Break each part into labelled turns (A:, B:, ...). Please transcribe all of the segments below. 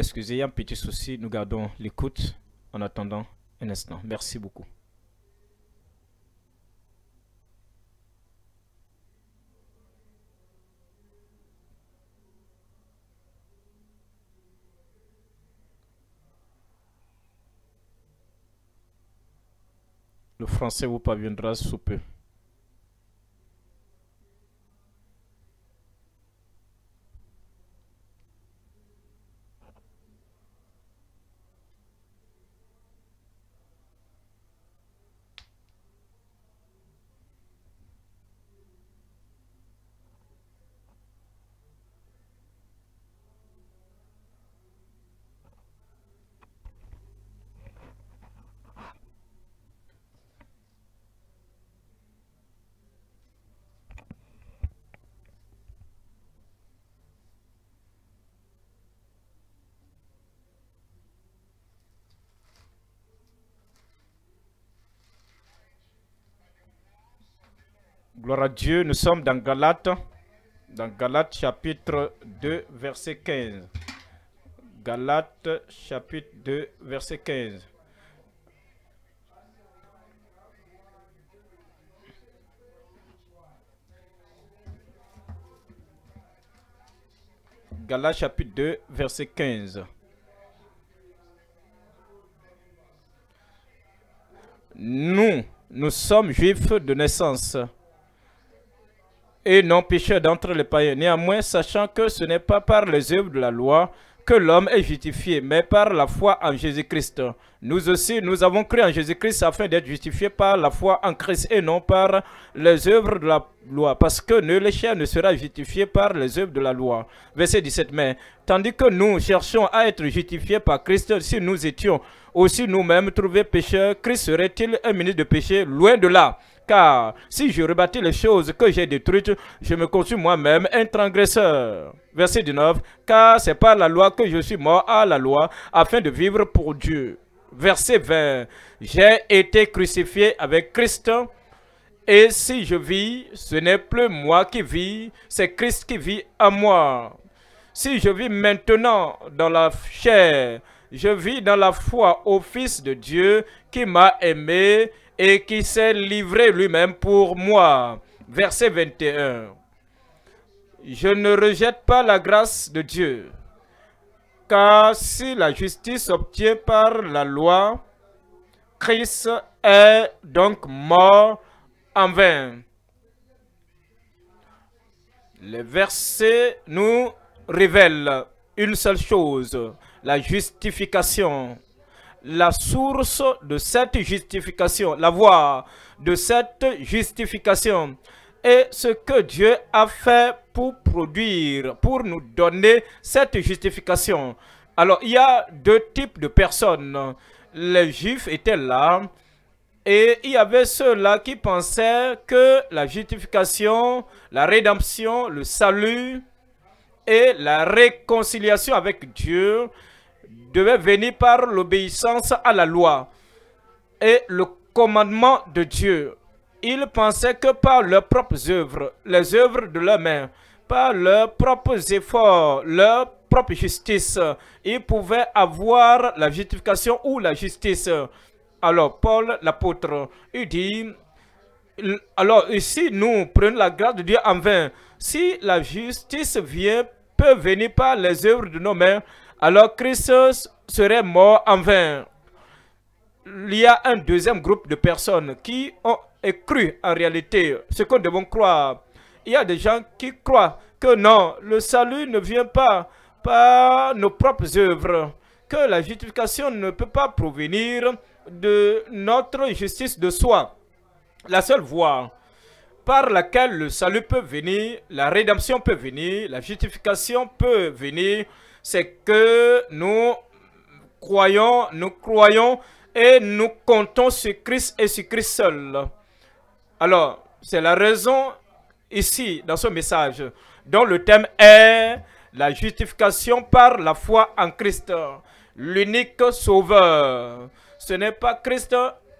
A: Excusez un petit souci, nous gardons l'écoute en attendant un instant. Merci beaucoup. Le français vous parviendra sous peu. Gloire à Dieu, nous sommes dans Galates, dans Galates chapitre 2, verset 15. Galates chapitre 2, verset 15. Galates chapitre 2, verset 15. Nous, nous sommes juifs de naissance et non pécheur d'entre les païens. Néanmoins, sachant que ce n'est pas par les œuvres de la loi que l'homme est justifié, mais par la foi en Jésus-Christ. Nous aussi, nous avons cru en Jésus-Christ afin d'être justifiés par la foi en Christ et non par les œuvres de la loi, parce que nul chair ne sera justifié par les œuvres de la loi. Verset 17, mais tandis que nous cherchons à être justifiés par Christ, si nous étions aussi nous-mêmes trouvés pécheurs, Christ serait-il un ministre de péché Loin de là car si je rebâtis les choses que j'ai détruites, je me conçus moi-même un transgresseur. Verset 19, car c'est par la loi que je suis mort à la loi, afin de vivre pour Dieu. Verset 20, j'ai été crucifié avec Christ, et si je vis, ce n'est plus moi qui vis, c'est Christ qui vit à moi. Si je vis maintenant dans la chair, je vis dans la foi au Fils de Dieu qui m'a aimé et qui s'est livré lui-même pour moi. Verset 21. Je ne rejette pas la grâce de Dieu, car si la justice obtient par la loi, Christ est donc mort en vain. Les versets nous révèlent une seule chose, la justification la source de cette justification, la voie de cette justification et ce que Dieu a fait pour produire, pour nous donner cette justification. Alors, il y a deux types de personnes. Les Juifs étaient là et il y avait ceux-là qui pensaient que la justification, la rédemption, le salut et la réconciliation avec Dieu, devait venir par l'obéissance à la loi et le commandement de Dieu. Ils pensaient que par leurs propres œuvres, les œuvres de leurs mains, par leurs propres efforts, leur propre justice, ils pouvaient avoir la justification ou la justice. Alors, Paul, l'apôtre, il dit, alors ici, nous prenons la grâce de Dieu en vain, si la justice vient, peut venir par les œuvres de nos mains, alors Christ serait mort en vain. Il y a un deuxième groupe de personnes qui ont cru en réalité ce qu'on devons croire. Il y a des gens qui croient que non, le salut ne vient pas par nos propres œuvres, que la justification ne peut pas provenir de notre justice de soi. La seule voie par laquelle le salut peut venir, la rédemption peut venir, la justification peut venir, c'est que nous croyons, nous croyons et nous comptons sur Christ et sur Christ seul. Alors, c'est la raison ici, dans ce message, dont le thème est la justification par la foi en Christ, l'unique sauveur. Ce n'est pas Christ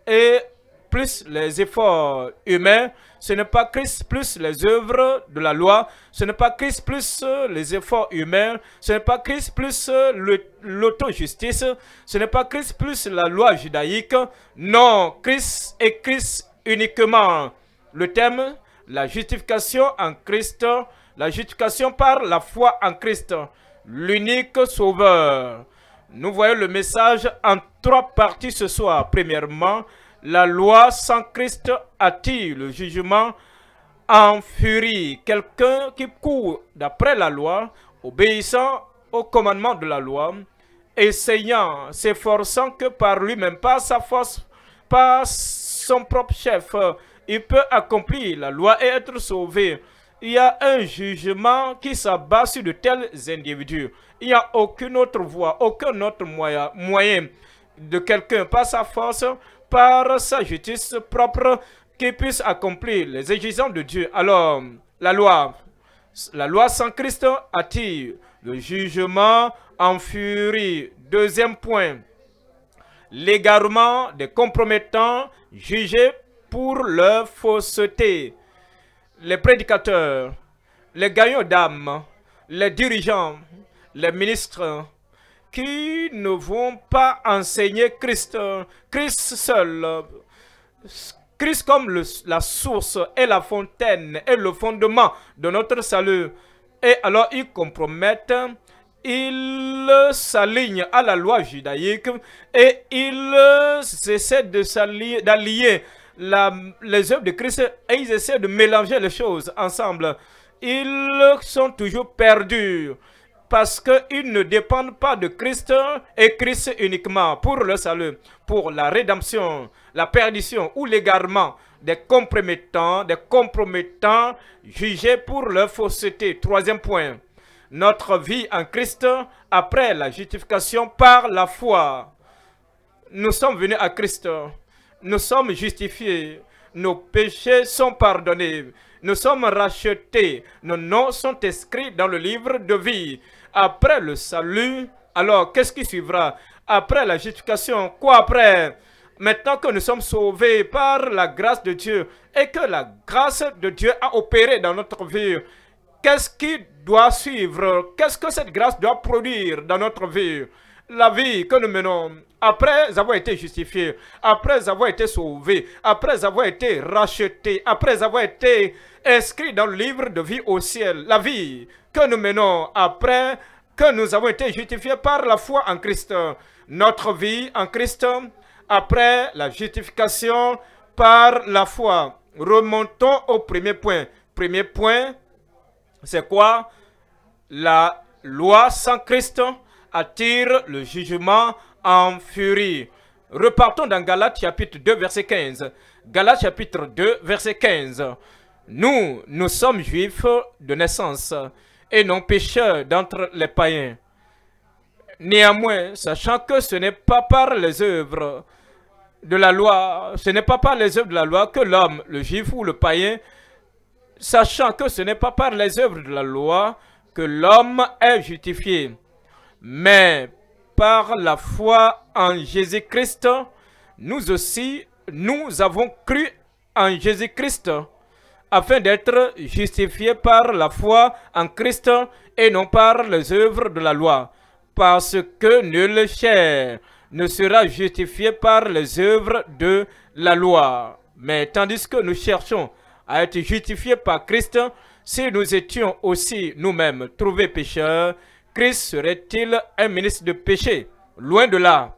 A: et plus les efforts humains, ce n'est pas Christ plus les œuvres de la loi, ce n'est pas Christ plus les efforts humains, ce n'est pas Christ plus l'auto-justice, ce n'est pas Christ plus la loi judaïque. Non, Christ et Christ uniquement. Le thème, la justification en Christ, la justification par la foi en Christ, l'unique sauveur. Nous voyons le message en trois parties ce soir. Premièrement, la loi sans Christ attire le jugement en furie. Quelqu'un qui court d'après la loi, obéissant au commandement de la loi, essayant, s'efforçant que par lui-même, par sa force, par son propre chef, il peut accomplir la loi et être sauvé. Il y a un jugement qui s'abat sur de tels individus. Il n'y a aucune autre voie, aucun autre moyen, moyen de quelqu'un par sa force, par sa justice propre qui puisse accomplir les exigences de Dieu. Alors, la loi, la loi sans Christ attire le jugement en furie. Deuxième point, l'égarement des compromettants jugés pour leur fausseté. Les prédicateurs, les gagnants d'âme, les dirigeants, les ministres, qui ne vont pas enseigner Christ, euh, Christ seul. Christ comme la source et la fontaine et le fondement de notre salut. Et alors ils compromettent, ils s'alignent à la loi judaïque et ils essaient d'allier les œuvres de Christ et ils essaient de mélanger les choses ensemble. Ils sont toujours perdus parce qu'ils ne dépendent pas de Christ et Christ uniquement pour le salut, pour la rédemption, la perdition ou l'égarement des compromettants, des compromettants jugés pour leur fausseté. Troisième point, notre vie en Christ après la justification par la foi. Nous sommes venus à Christ, nous sommes justifiés, nos péchés sont pardonnés, nous sommes rachetés, nos noms sont inscrits dans le livre de vie. Après le salut, alors qu'est-ce qui suivra Après la justification, quoi après Maintenant que nous sommes sauvés par la grâce de Dieu et que la grâce de Dieu a opéré dans notre vie, qu'est-ce qui doit suivre Qu'est-ce que cette grâce doit produire dans notre vie la vie que nous menons, après avoir été justifiés, après avoir été sauvés, après avoir été rachetés, après avoir été inscrits dans le livre de vie au ciel, la vie que nous menons après que nous avons été justifiés par la foi en Christ. Notre vie en Christ après la justification par la foi. Remontons au premier point. Premier point, c'est quoi La loi sans Christ attire le jugement en furie. Repartons dans Galates chapitre 2 verset 15. Galates chapitre 2 verset 15. Nous, nous sommes juifs de naissance et non pécheurs d'entre les païens. Néanmoins, sachant que ce n'est pas par les œuvres de la loi, ce n'est pas par les œuvres de la loi que l'homme, le juif ou le païen, sachant que ce n'est pas par les œuvres de la loi que l'homme est justifié, mais par la foi en Jésus-Christ, nous aussi, nous avons cru en Jésus-Christ afin d'être justifié par la foi en Christ et non par les œuvres de la loi, parce que nulle chair ne sera justifiée par les œuvres de la loi. Mais tandis que nous cherchons à être justifiés par Christ, si nous étions aussi nous-mêmes trouvés pécheurs, Christ serait-il un ministre de péché Loin de là.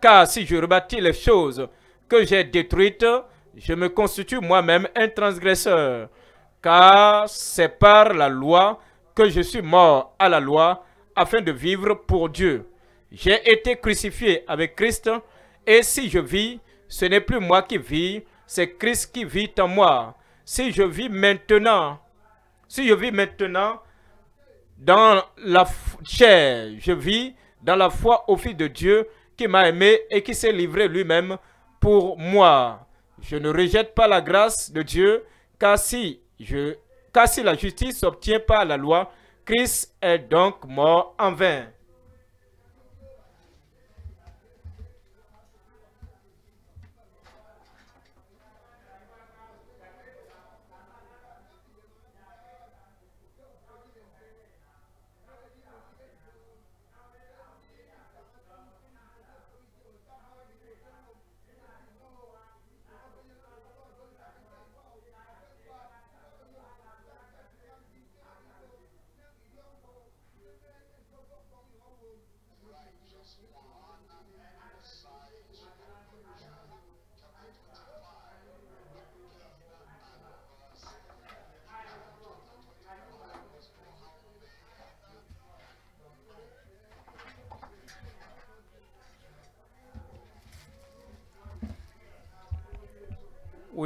A: Car si je rebâtis les choses que j'ai détruites, je me constitue moi-même un transgresseur, car c'est par la loi que je suis mort à la loi afin de vivre pour Dieu. J'ai été crucifié avec Christ, et si je vis, ce n'est plus moi qui vis, c'est Christ qui vit en moi. Si je vis maintenant, si je vis maintenant dans la chair, je vis dans la foi au Fils de Dieu qui m'a aimé et qui s'est livré lui-même pour moi. Je ne rejette pas la grâce de Dieu, car si, je, la justice s'obtient pas la loi, Christ est donc mort en vain.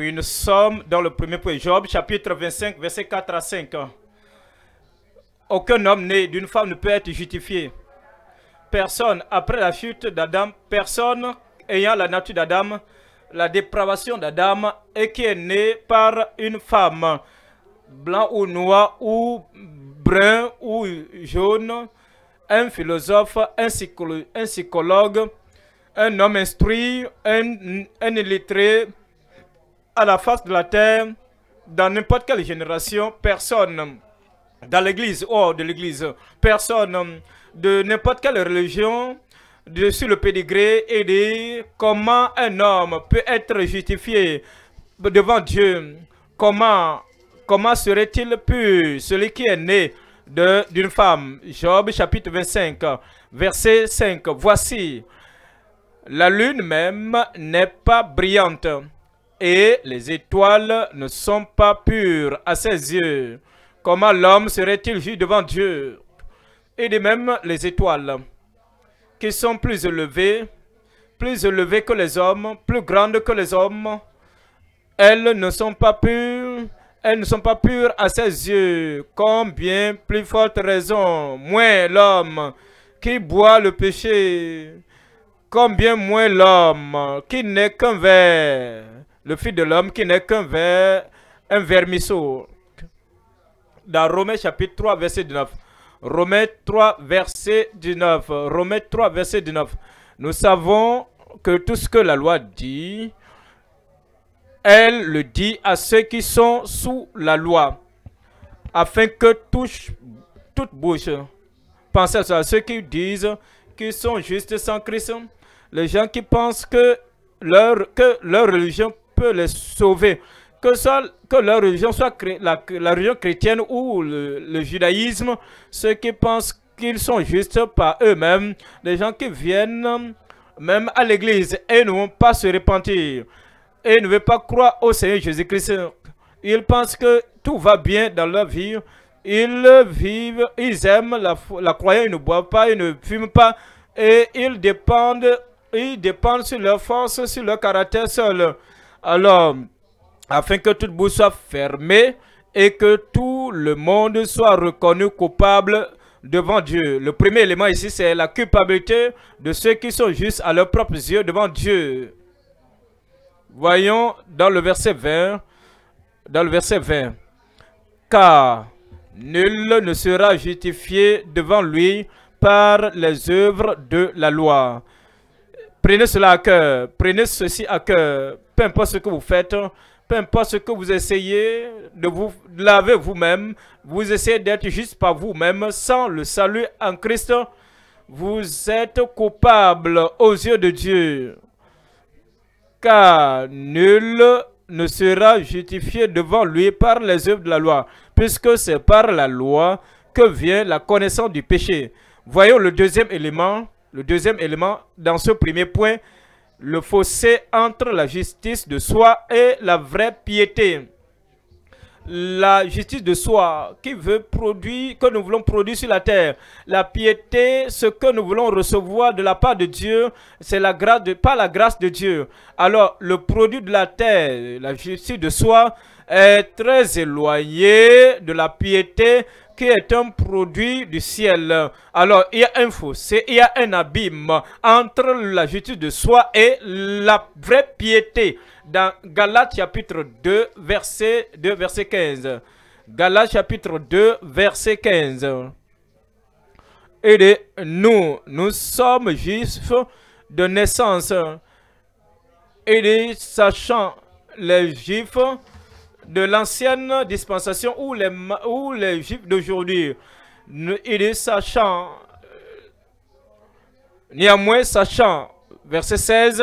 A: Une somme dans le premier point, Job, chapitre 25, verset 4 à 5. Aucun homme né d'une femme ne peut être justifié. Personne, après la chute d'Adam, personne ayant la nature d'Adam, la dépravation d'Adam, et qui est né par une femme, blanc ou noir, ou brun ou jaune, un philosophe, un, psychologue, un, homme instruit, un, un illettré, à la face de la terre, dans n'importe quelle génération, personne dans l'église, hors de l'église, personne euh, de n'importe quelle religion, de, sur le pédigré, et dit comment un homme peut être justifié devant Dieu, comment, comment serait-il pu celui qui est né d'une femme. Job chapitre 25, verset 5. Voici, la lune même n'est pas brillante et les étoiles ne sont pas pures à ses yeux. Comment l'homme serait-il vu devant Dieu Et de même, les étoiles, qui sont plus élevées, plus élevées que les hommes, plus grandes que les hommes, elles ne sont pas pures, elles ne sont pas pures à ses yeux. Combien plus forte raison, moins l'homme qui boit le péché, combien moins l'homme qui n'est qu'un verre le Fils de l'homme qui n'est qu'un ver, un vermisseau. Dans Romains chapitre 3, verset 19. Romains 3, verset 19. Romains 3, verset 19. Nous savons que tout ce que la loi dit, elle le dit à ceux qui sont sous la loi, afin que touche, toute bouche, pensez à ceux qui disent qu'ils sont justes sans Christ, les gens qui pensent que leur, que leur religion les sauver. Que, ça que leur religion soit la, la religion chrétienne ou le, judaïsme, ceux qui pensent qu'ils sont justes par eux-mêmes, les gens qui viennent même à l'église et ne vont pas se repentir et ne veulent pas croire au Seigneur Jésus-Christ. Ils pensent que tout va bien dans leur vie. Ils vivent, ils aiment la, la croyance, ils ne boivent pas, ils ne fument pas et ils dépendent, ils dépendent sur leur force, sur leur caractère seul. Alors, afin que toute bouche soit fermée et que tout le monde soit reconnu coupable devant Dieu. Le premier élément ici, c'est la culpabilité de ceux qui sont justes à leurs propres yeux devant Dieu. Voyons dans le verset 20, dans le verset 20. Car nul ne sera justifié devant lui par les œuvres de la loi. Prenez cela à cœur, prenez ceci à cœur, peu importe ce que vous faites, peu importe ce que vous essayez de vous laver vous-même, vous essayez d'être juste par vous-même sans le salut en Christ, vous êtes coupable aux yeux de Dieu, car nul ne sera justifié devant lui par les œuvres de la loi, puisque c'est par la loi que vient la connaissance du péché. Voyons le deuxième élément, le deuxième élément dans ce premier point, le fossé entre la justice de soi et la vraie piété. La justice de soi qui veut produire, que nous voulons produire sur la terre. La piété, ce que nous voulons recevoir de la part de Dieu, c'est la grâce de, la grâce de Dieu. Alors, le produit de la terre, la justice de soi, est très éloigné de la piété est un produit du ciel. Alors, il y a un fossé, il y a un abîme entre la justice de soi et la vraie piété. Dans Galates chapitre 2, verset 2, verset 15. Galates chapitre 2, verset 15. Et nous, nous sommes juifs de naissance. Et sachant les juifs de l'ancienne dispensation Ou les, où les juifs d'aujourd'hui, il sachant, euh, néanmoins sachant, verset 16,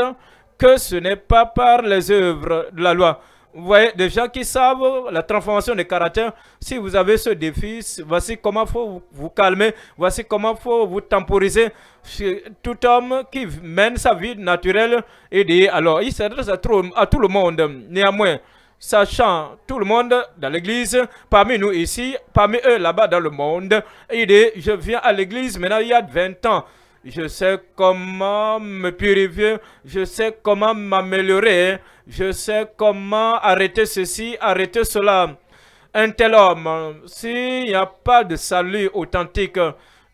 A: que ce n'est pas par les œuvres de la loi. Vous voyez, des gens qui savent la transformation des caractères, si vous avez ce défi, voici comment il faut vous calmer, voici comment il faut vous temporiser. Tout homme qui mène sa vie naturelle, il dit, alors, il s'adresse à, à tout le monde. Néanmoins, sachant tout le monde dans l'église, parmi nous ici, parmi eux là-bas dans le monde, il je viens à l'église maintenant il y a 20 ans. Je sais comment me purifier, je sais comment m'améliorer, je sais comment arrêter ceci, arrêter cela. Un tel homme, s'il n'y a pas de salut authentique,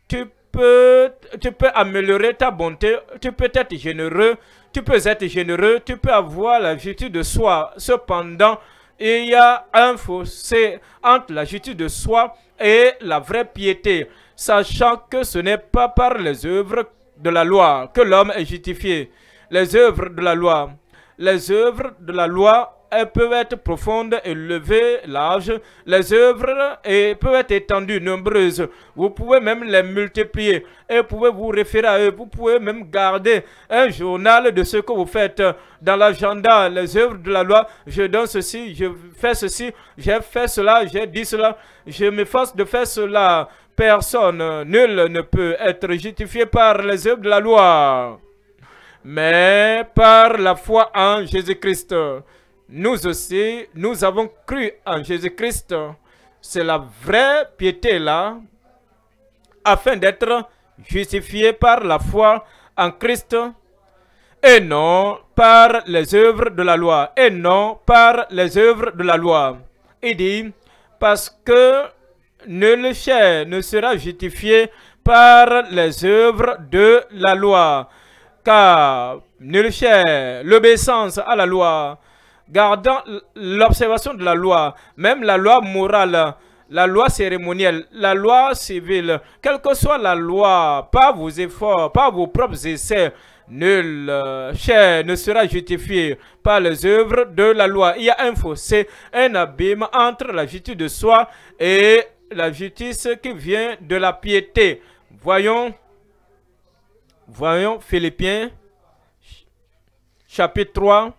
A: tu peux, tu peux améliorer ta bonté, tu peux être généreux, tu peux être généreux, tu peux avoir la justice de soi. Cependant, il y a un fossé entre la justice de soi et la vraie piété, sachant que ce n'est pas par les œuvres de la loi que l'homme est justifié. Les œuvres de la loi. Les œuvres de la loi elles peuvent être profondes, élevées, larges. Les œuvres et peuvent être étendues, nombreuses. Vous pouvez même les multiplier et vous pouvez vous référer à eux. Vous pouvez même garder un journal de ce que vous faites dans l'agenda, les œuvres de la loi. Je donne ceci, je fais ceci, j'ai fait cela, j'ai dit cela, je m'efforce de faire cela. Personne, nul ne peut être justifié par les œuvres de la loi mais par la foi en Jésus-Christ nous aussi, nous avons cru en Jésus-Christ. C'est la vraie piété là, afin d'être justifié par la foi en Christ et non par les œuvres de la loi, et non par les œuvres de la loi. Il dit, parce que nul chair ne sera justifié par les œuvres de la loi, car nul chair, l'obéissance à la loi, gardant l'observation de la loi, même la loi morale, la loi cérémonielle, la loi civile, quelle que soit la loi, par vos efforts, par vos propres essais, nul euh, cher, ne sera justifié par les œuvres de la loi. Il y a un fossé, un abîme entre la justice de soi et la justice qui vient de la piété. Voyons, voyons Philippiens, chapitre 3,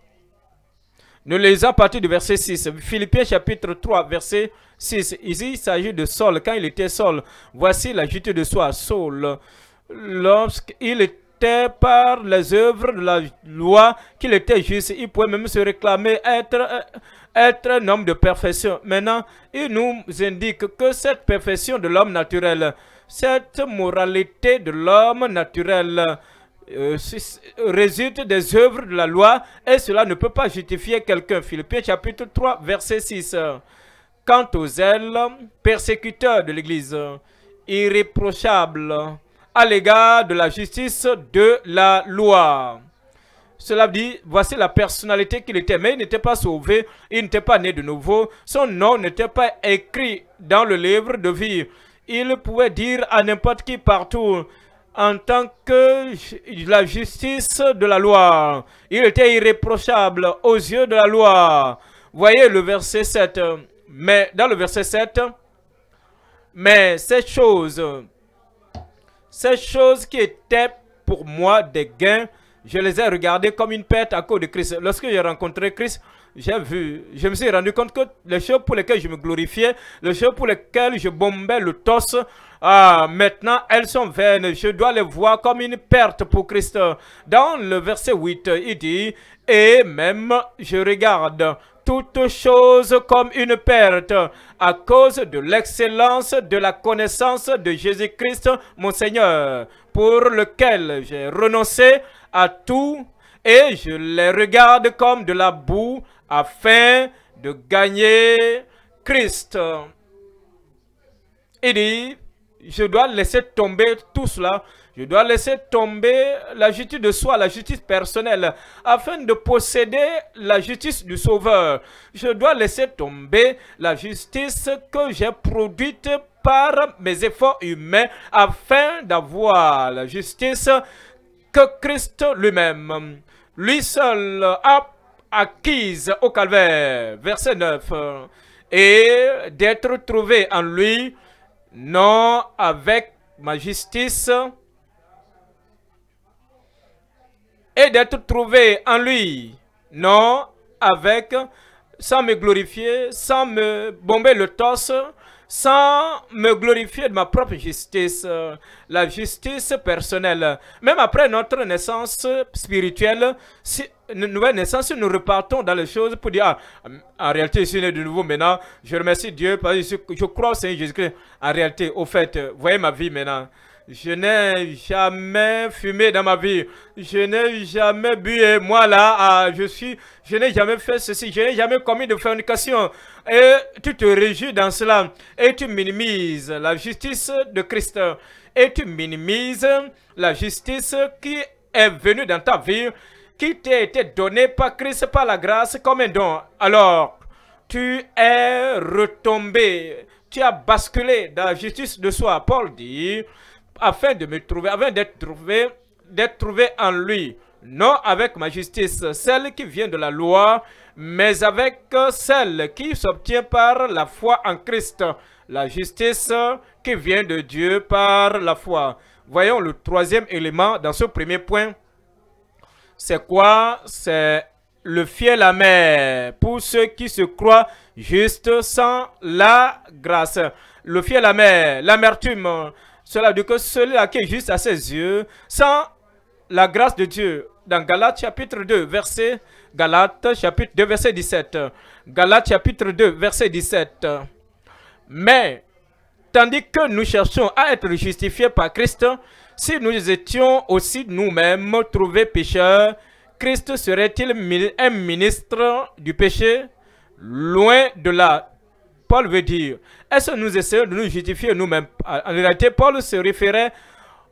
A: nous les à partir du verset 6. Philippiens chapitre 3, verset 6. Ici, il s'agit de Saul. Quand il était Saul, voici la justice de soi. Saul, lorsqu'il était par les œuvres de la loi qu'il était juste, il pouvait même se réclamer être, être un homme de perfection. Maintenant, il nous indique que cette perfection de l'homme naturel, cette moralité de l'homme naturel, euh, euh, résulte des œuvres de la loi et cela ne peut pas justifier quelqu'un. Philippiens chapitre 3 verset 6. Quant aux ailes, persécuteurs de l'Église, irréprochables à l'égard de la justice de la loi. Cela dit, voici la personnalité qu'il était, mais il n'était pas sauvé, il n'était pas né de nouveau, son nom n'était pas écrit dans le livre de vie. Il pouvait dire à n'importe qui partout, en tant que la justice de la loi. Il était irréprochable aux yeux de la loi. Voyez le verset 7. Mais dans le verset 7, mais cette choses, Cette chose qui étaient pour moi des gains, je les ai regardées comme une perte à cause de Christ. Lorsque j'ai rencontré Christ, j'ai vu, je me suis rendu compte que les choses pour lesquelles je me glorifiais, les choses pour lesquelles je bombais le torse, ah, maintenant, elles sont vaines. Je dois les voir comme une perte pour Christ. Dans le verset 8, il dit, « Et même je regarde toutes choses comme une perte à cause de l'excellence de la connaissance de Jésus-Christ, mon Seigneur, pour lequel j'ai renoncé à tout et je les regarde comme de la boue afin de gagner Christ. Il dit, je dois laisser tomber tout cela. Je dois laisser tomber la justice de soi, la justice personnelle, afin de posséder la justice du Sauveur. Je dois laisser tomber la justice que j'ai produite par mes efforts humains afin d'avoir la justice que Christ lui-même, lui seul, a acquise au calvaire. Verset 9. Et d'être trouvé en lui non, avec ma justice et d'être trouvé en lui. Non, avec, sans me glorifier, sans me bomber le torse, sans me glorifier de ma propre justice, euh, la justice personnelle. Même après notre naissance spirituelle, si, une nouvelle naissance, nous repartons dans les choses pour dire, ah, en réalité, je suis né de nouveau maintenant, je remercie Dieu, parce que je crois au Jésus-Christ. En réalité, au fait, euh, voyez ma vie maintenant. Je n'ai jamais fumé dans ma vie. Je n'ai jamais bu. Et moi là, ah, je suis. Je n'ai jamais fait ceci. Je n'ai jamais commis de fornication. Et tu te réjouis dans cela. Et tu minimises la justice de Christ. Et tu minimises la justice qui est venue dans ta vie, qui t'a été donnée par Christ, par la grâce, comme un don. Alors, tu es retombé. Tu as basculé dans la justice de soi. Paul dit afin de me trouver, d'être trouvé, d'être trouvé en lui, non avec ma justice, celle qui vient de la loi, mais avec celle qui s'obtient par la foi en Christ, la justice qui vient de Dieu par la foi. Voyons le troisième élément dans ce premier point. C'est quoi C'est le fiel amer pour ceux qui se croient justes sans la grâce. Le fiel mer, l'amertume, cela dit que celui qui est juste à ses yeux, sans la grâce de Dieu, dans Galates chapitre 2, verset Galates chapitre 2, verset 17. Galates chapitre 2, verset 17. Mais, tandis que nous cherchons à être justifiés par Christ, si nous étions aussi nous-mêmes trouvés pécheurs, Christ serait-il un ministre du péché Loin de là. Paul veut dire, est-ce que nous essayons de nous justifier nous-mêmes En réalité, Paul se référait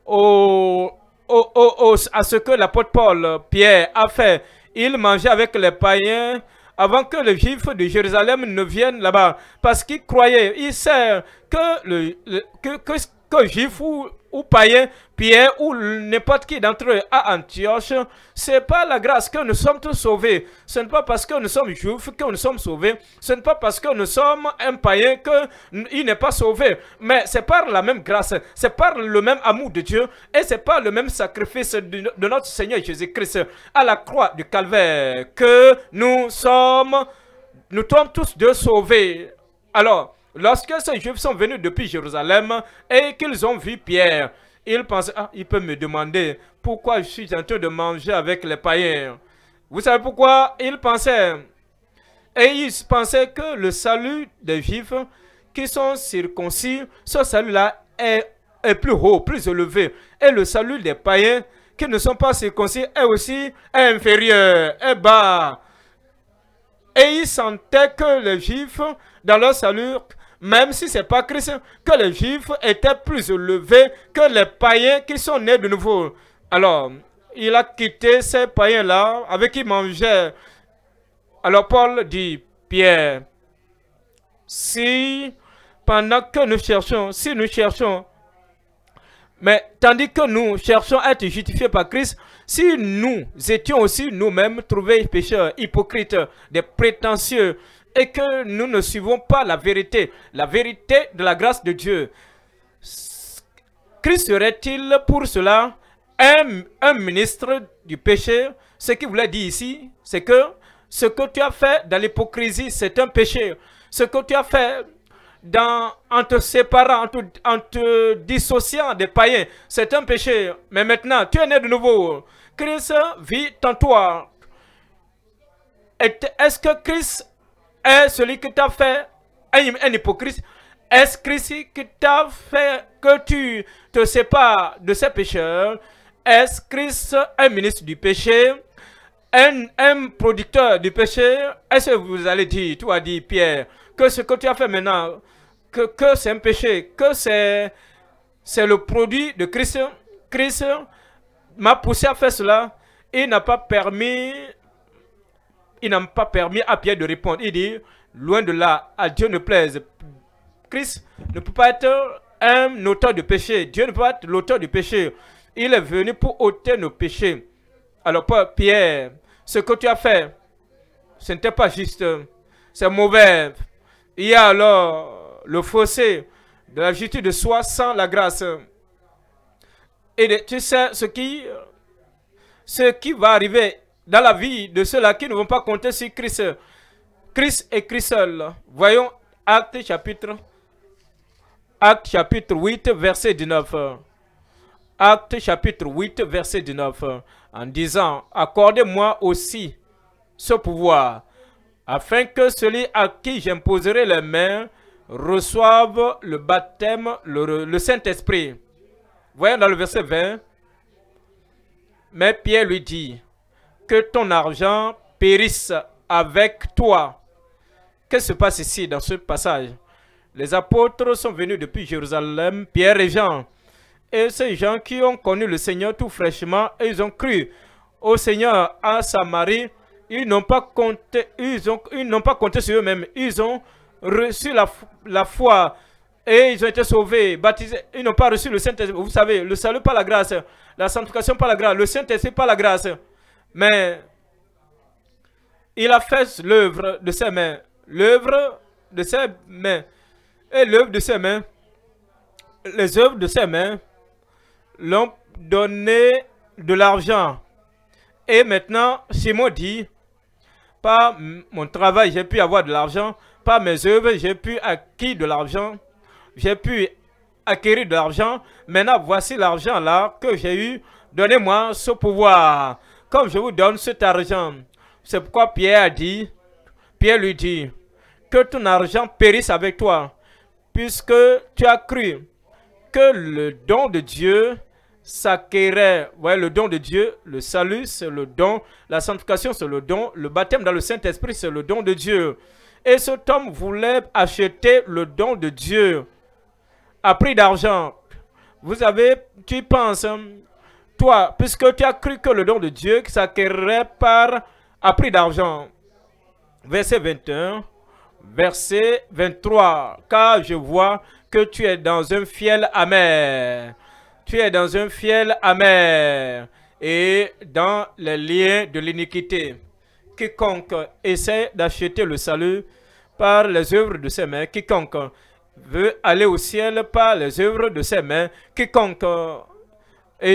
A: au, au, à ce que l'apôtre Paul, Pierre, a fait. Il mangeait avec les païens avant que les juifs de Jérusalem ne viennent là-bas. Parce qu'il croyait, il sait que, le, que, que, que juif ou, ou païen Pierre ou n'importe qui d'entre eux à Antioche, c'est pas la grâce que nous sommes tous sauvés. Ce n'est pas parce que nous sommes juifs que nous sommes sauvés. Ce n'est pas parce que nous sommes un païen qu'il n'est pas sauvé. Mais c'est par la même grâce, c'est par le même amour de Dieu et c'est par le même sacrifice de, notre Seigneur Jésus-Christ à la croix du calvaire que nous sommes, nous sommes tous deux sauvés. Alors, lorsque ces Juifs sont venus depuis Jérusalem et qu'ils ont vu Pierre, il pensait, ah, il peut me demander pourquoi je suis en train de manger avec les païens. Vous savez pourquoi il pensait Et il pensait que le salut des Juifs qui sont circoncis, ce salut-là est, est, plus haut, plus élevé. Et le salut des païens qui ne sont pas circoncis est aussi inférieur, est bas. Et il sentait que les Juifs, dans leur salut, même si ce n'est pas Christ, que les Juifs étaient plus élevés que les païens qui sont nés de nouveau. Alors, il a quitté ces païens-là avec qui mangeait. Alors Paul dit, Pierre, si pendant que nous cherchons, si nous cherchons, mais tandis que nous cherchons à être justifiés par Christ, si nous étions aussi nous-mêmes trouvés pécheurs, hypocrites, des prétentieux, et que nous ne suivons pas la vérité, la vérité de la grâce de Dieu. Christ serait-il pour cela un, un, ministre du péché Ce qu'il voulait dire ici, c'est que ce que tu as fait dans l'hypocrisie, c'est un péché. Ce que tu as fait dans, en te séparant, en en te dissociant des païens, c'est un péché. Mais maintenant, tu es né de nouveau. Christ vit en toi. Est-ce que Christ est celui qui t'a fait un, hypocrite Est-ce Christ qui t'a fait que tu te sépares de ces pécheurs Est-ce Christ un ministre du péché un, un producteur du péché Est-ce que vous allez dire, toi dit Pierre, que ce que tu as fait maintenant, que, que c'est un péché, que c'est le produit de Christ Christ m'a poussé à faire cela. Il n'a pas permis il n'a pas permis à Pierre de répondre. Il dit, loin de là, à Dieu ne plaise. Christ ne peut pas être un auteur de péché. Dieu ne peut pas être l'auteur du péché. Il est venu pour ôter nos péchés. Alors Pierre, ce que tu as fait, ce n'était pas juste. C'est mauvais. Il y a alors le fossé de la justice de soi sans la grâce. Et tu sais ce qui, ce qui va arriver dans la vie de ceux-là qui ne vont pas compter sur Christ. Christ et Christ seul. Voyons Acte chapitre, Acte chapitre 8, verset 19. Acte chapitre 8, verset 19. En disant, accordez-moi aussi ce pouvoir, afin que celui à qui j'imposerai les mains reçoive le baptême, le, le Saint-Esprit. Voyons dans le verset 20. Mais Pierre lui dit, que ton argent périsse avec toi. Qu'est-ce qui se passe ici dans ce passage Les apôtres sont venus depuis Jérusalem, Pierre et Jean. Et ces gens qui ont connu le Seigneur tout fraîchement, ils ont cru au Seigneur à Samarie. Ils n'ont pas compté, ils n'ont pas compté sur eux-mêmes. Ils ont reçu la, la foi et ils ont été sauvés, baptisés. Ils n'ont pas reçu le Saint-Esprit. Vous savez, le salut par la grâce, la sanctification par la grâce, le Saint-Esprit par la grâce mais il a fait l'œuvre de ses mains, l'œuvre de ses mains, et l'œuvre de ses mains, les œuvres de ses mains l'ont donné de l'argent. Et maintenant, Simon dit, par mon travail, j'ai pu avoir de l'argent, par mes œuvres, j'ai pu acquérir de l'argent, j'ai pu acquérir de l'argent. Maintenant, voici l'argent là que j'ai eu. Donnez-moi ce pouvoir. Comme je vous donne cet argent, c'est pourquoi Pierre a dit, Pierre lui dit, que ton argent périsse avec toi, puisque tu as cru que le don de Dieu s'acquérait. Ouais, le don de Dieu, le salut, c'est le don, la sanctification, c'est le don, le baptême dans le Saint-Esprit, c'est le don de Dieu. Et cet homme voulait acheter le don de Dieu à prix d'argent. Vous avez, tu penses, hein? puisque tu as cru que le don de Dieu qui par un prix d'argent. Verset 21, verset 23. Car je vois que tu es dans un fiel amer. Tu es dans un fiel amer et dans les liens de l'iniquité. Quiconque essaie d'acheter le salut par les œuvres de ses mains, quiconque veut aller au ciel par les œuvres de ses mains, quiconque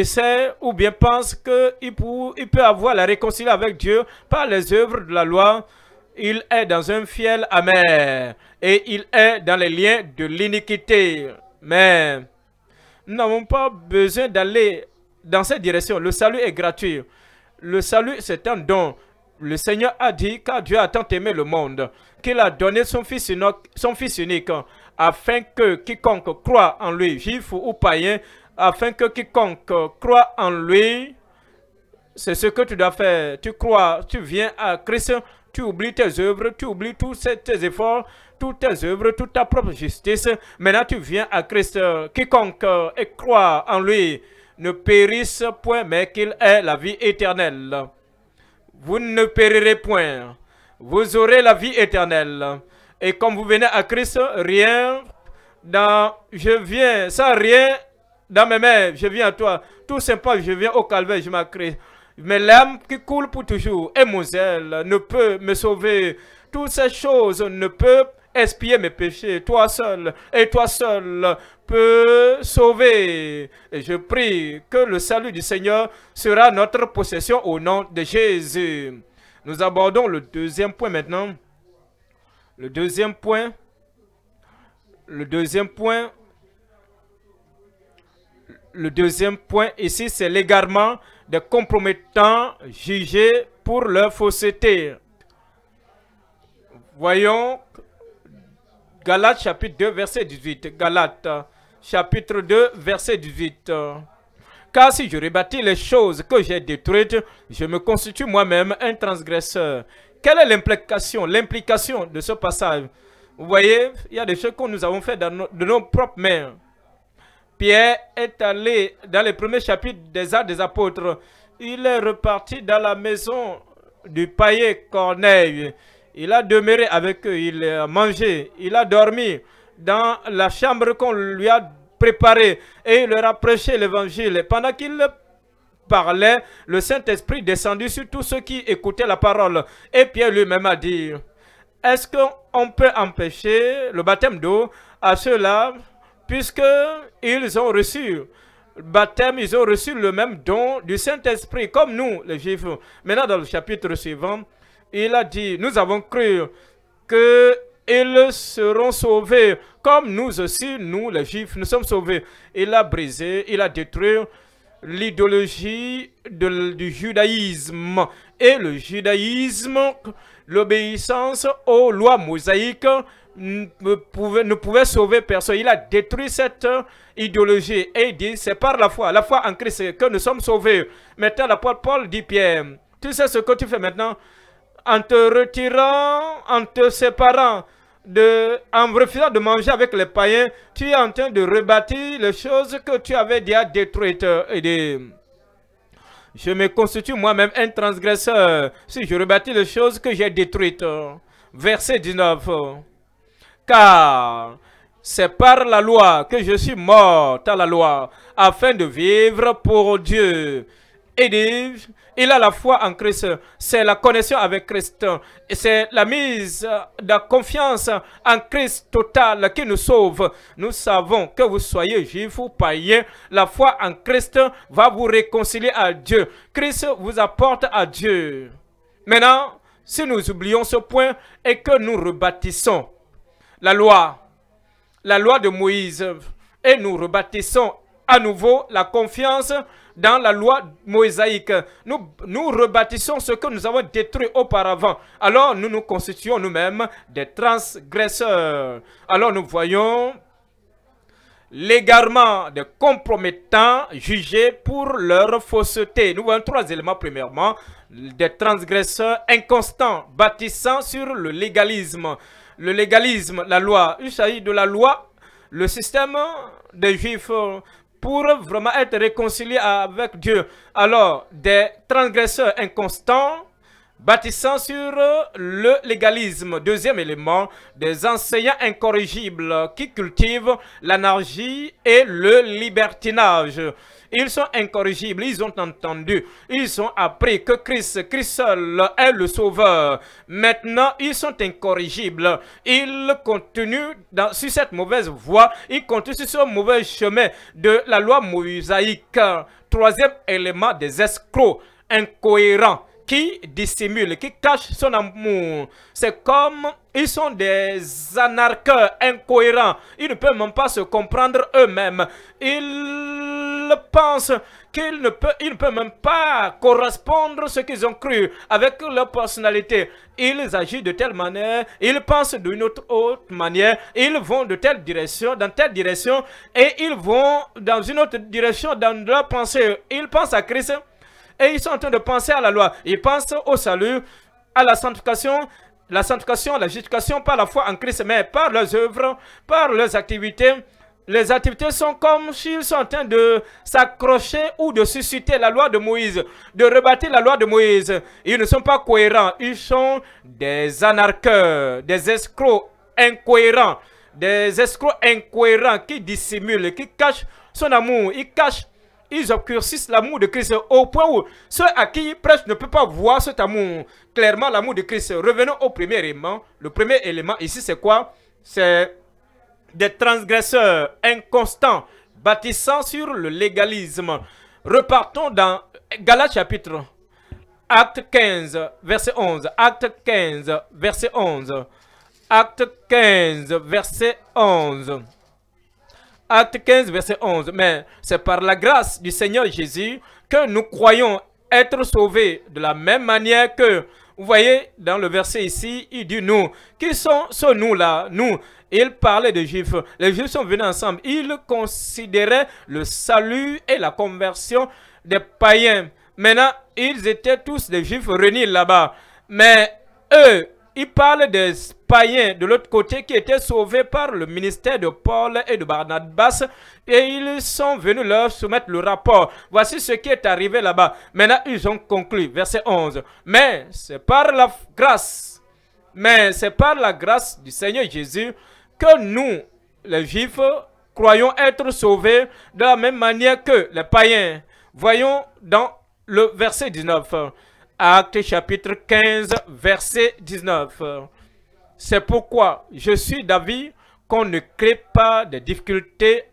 A: c'est ou bien pense qu'il peut avoir la réconciliation avec Dieu par les œuvres de la loi, il est dans un fiel amer et il est dans les liens de l'iniquité. Mais nous n'avons pas besoin d'aller dans cette direction. Le salut est gratuit. Le salut, c'est un don. Le Seigneur a dit, car Dieu a tant aimé le monde, qu'il a donné son fils, unique, son fils unique, afin que quiconque croit en lui, juif ou païen, afin que quiconque croit en lui, c'est ce que tu dois faire. Tu crois, tu viens à Christ, tu oublies tes œuvres, tu oublies tous tes efforts, toutes tes œuvres, toute ta propre justice. Maintenant, tu viens à Christ. Quiconque euh, et croit en lui ne périsse point, mais qu'il ait la vie éternelle. Vous ne périrez point. Vous aurez la vie éternelle. Et comme vous venez à Christ, rien dans je viens, ça rien dans mes mains, je viens à toi. Tout simplement, je viens au calvaire, je m'accrée. Mais l'âme qui coule pour toujours et mon zèle ne peut me sauver. Toutes ces choses ne peuvent expier mes péchés. Toi seul et toi seul peux sauver. Et je prie que le salut du Seigneur sera notre possession au nom de Jésus. Nous abordons le deuxième point maintenant. Le deuxième point. Le deuxième point, le deuxième point ici, c'est l'égarement des compromettants jugés pour leur fausseté. Voyons Galates chapitre 2 verset 18. Galates chapitre 2 verset 18. Car si je rebâtis les choses que j'ai détruites, je me constitue moi-même un transgresseur. Quelle est l'implication, l'implication de ce passage Vous voyez, il y a des choses que nous avons fait de nos propres mains. Pierre est allé dans le premier chapitre des Actes des Apôtres. Il est reparti dans la maison du païen Corneille. Il a demeuré avec eux, il a mangé, il a dormi dans la chambre qu'on lui a préparée et il leur a prêché l'évangile. Pendant qu'il parlait, le Saint-Esprit descendit sur tous ceux qui écoutaient la parole. Et Pierre lui-même a dit, est-ce qu'on peut empêcher le baptême d'eau à ceux-là Puisque ils ont reçu le baptême, ils ont reçu le même don du Saint-Esprit, comme nous, les Juifs. Maintenant, dans le chapitre suivant, il a dit, nous avons cru que ils seront sauvés, comme nous aussi, nous les Juifs, nous sommes sauvés. Il a brisé, il a détruit l'idéologie du judaïsme. Et le judaïsme, l'obéissance aux lois mosaïques, ne pouvait, ne pouvait sauver personne. Il a détruit cette idéologie et il dit, c'est par la foi, la foi en Christ que nous sommes sauvés. Maintenant, l'apôtre Paul dit, Pierre, tu sais ce que tu fais maintenant en te retirant, en te séparant, de, en refusant de manger avec les païens, tu es en train de rebâtir les choses que tu avais déjà détruites. Et de, je me constitue moi-même un transgresseur si je rebâtis les choses que j'ai détruites. Verset 19 car c'est par la loi que je suis mort à la loi, afin de vivre pour Dieu. Et il a la foi en Christ, c'est la connexion avec Christ, c'est la mise de confiance en Christ total qui nous sauve. Nous savons que vous soyez juif ou païen, la foi en Christ va vous réconcilier à Dieu. Christ vous apporte à Dieu. Maintenant, si nous oublions ce point et que nous rebâtissons la loi, la loi de Moïse. Et nous rebâtissons à nouveau la confiance dans la loi mosaïque. Nous, nous rebâtissons ce que nous avons détruit auparavant. Alors nous nous constituons nous-mêmes des transgresseurs. Alors nous voyons l'égarement des compromettants jugés pour leur fausseté. Nous voyons trois éléments. Premièrement, des transgresseurs inconstants bâtissant sur le légalisme le légalisme, la loi. Il de la loi, le système des juifs pour vraiment être réconcilié avec Dieu. Alors, des transgresseurs inconstants bâtissant sur le légalisme. Deuxième élément, des enseignants incorrigibles qui cultivent l'anarchie et le libertinage. Ils sont incorrigibles, ils ont entendu, ils ont appris que Christ, Christ seul est le sauveur. Maintenant, ils sont incorrigibles. Ils continuent dans, sur cette mauvaise voie, ils continuent sur ce mauvais chemin de la loi mosaïque. Troisième élément, des escrocs incohérents qui dissimule, qui cache son amour. C'est comme ils sont des anarcheurs incohérents. Ils ne peuvent même pas se comprendre eux-mêmes. Ils pensent qu'ils ne peuvent, même pas correspondre ce qu'ils ont cru avec leur personnalité. Ils agissent de telle manière, ils pensent d'une autre, autre manière, ils vont de telle direction, dans telle direction, et ils vont dans une autre direction dans leur pensée. Ils pensent à Christ et ils sont en train de penser à la loi. Ils pensent au salut, à la sanctification, la sanctification, la justification par la foi en Christ, mais par leurs œuvres, par leurs activités. Les activités sont comme s'ils sont en train de s'accrocher ou de susciter la loi de Moïse, de rebâtir la loi de Moïse. Ils ne sont pas cohérents, ils sont des anarcheurs, des escrocs incohérents, des escrocs incohérents qui dissimulent, qui cachent son amour, ils cachent ils obscurcissent l'amour de Christ au point où ceux à qui ils prêchent ne peuvent pas voir cet amour. Clairement, l'amour de Christ. Revenons au premier élément. Le premier élément ici, c'est quoi C'est des transgresseurs inconstants, bâtissant sur le légalisme. Repartons dans Galates chapitre Acte 15, verset 11. Acte 15, verset 11. Acte 15, verset 11. Acte 15, verset 11. Mais c'est par la grâce du Seigneur Jésus que nous croyons être sauvés de la même manière que, vous voyez, dans le verset ici, il dit nous. Qui sont ce nous-là Nous. Il parlait des Juifs. Les Juifs sont venus ensemble. Ils considéraient le salut et la conversion des païens. Maintenant, ils étaient tous des Juifs réunis là-bas. Mais eux, il parle des païens de l'autre côté qui étaient sauvés par le ministère de Paul et de Barnabas et ils sont venus leur soumettre le rapport. Voici ce qui est arrivé là-bas. Maintenant, ils ont conclu. Verset 11. Mais c'est par la grâce, mais c'est par la grâce du Seigneur Jésus que nous, les Juifs, croyons être sauvés de la même manière que les païens. Voyons dans le verset 19. Actes chapitre 15, verset 19. C'est pourquoi je suis d'avis qu'on ne crée pas de difficultés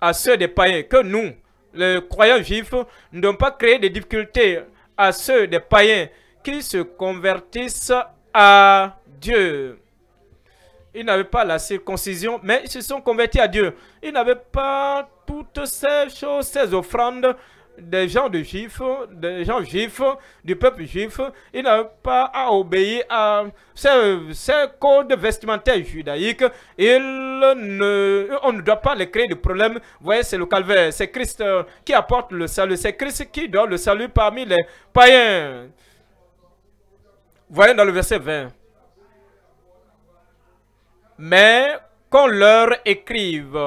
A: à ceux des païens, que nous, les croyants juifs, ne devons pas créer de difficultés à ceux des païens qui se convertissent à Dieu. Ils n'avaient pas la circoncision, mais ils se sont convertis à Dieu. Ils n'avaient pas toutes ces choses, ces offrandes, des gens de juifs, des gens juifs, du peuple juif, ils n'ont pas à obéir à ces, code codes vestimentaires judaïques. ne, on ne doit pas les créer de problèmes. Vous voyez, c'est le calvaire. C'est Christ euh, qui apporte le salut. C'est Christ qui donne le salut parmi les païens. Vous voyez dans le verset 20. Mais qu'on leur écrive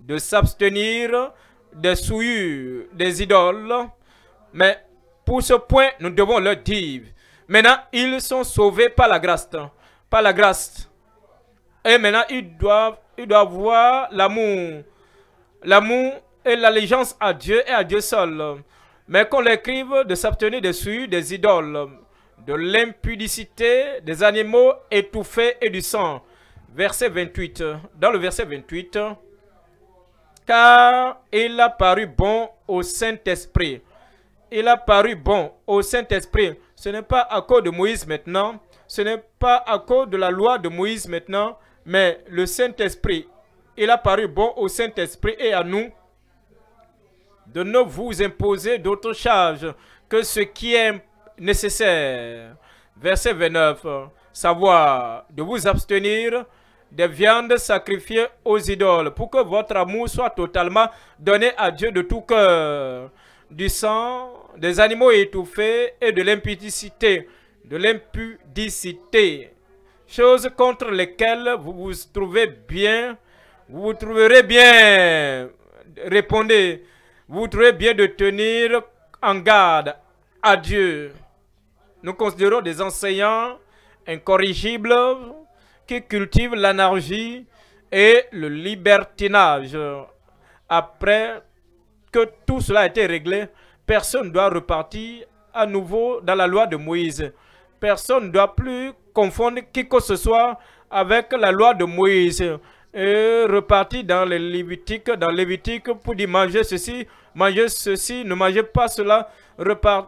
A: de s'abstenir des souillures, des idoles. Mais pour ce point, nous devons leur dire. Maintenant, ils sont sauvés par la grâce. Hein, par la grâce. Et maintenant, ils doivent, ils doivent l'amour. L'amour et l'allégeance à Dieu et à Dieu seul. Hein. Mais qu'on l'écrive de s'abstenir des souillures, des idoles, hein. de l'impudicité, des animaux étouffés et du sang. Verset 28. Dans le verset 28, car il a paru bon au Saint-Esprit. Il a paru bon au Saint-Esprit. Ce n'est pas à cause de Moïse maintenant, ce n'est pas à cause de la loi de Moïse maintenant, mais le Saint-Esprit, il a paru bon au Saint-Esprit et à nous de ne vous imposer d'autres charges que ce qui est nécessaire. Verset 29, savoir de vous abstenir des viandes sacrifiées aux idoles, pour que votre amour soit totalement donné à Dieu de tout cœur, du sang, des animaux étouffés et de l'impudicité, de l'impudicité, choses contre lesquelles vous vous trouvez bien, vous vous trouverez bien, répondez, vous vous bien de tenir en garde à Dieu. Nous considérons des enseignants incorrigibles, qui cultive l'anarchie et le libertinage. Après que tout cela a été réglé, personne ne doit repartir à nouveau dans la loi de Moïse. Personne ne doit plus confondre qui que ce soit avec la loi de Moïse et repartir dans les Lévitiques, dans Lévitique pour dire manger ceci, manger ceci, ne mangez pas cela,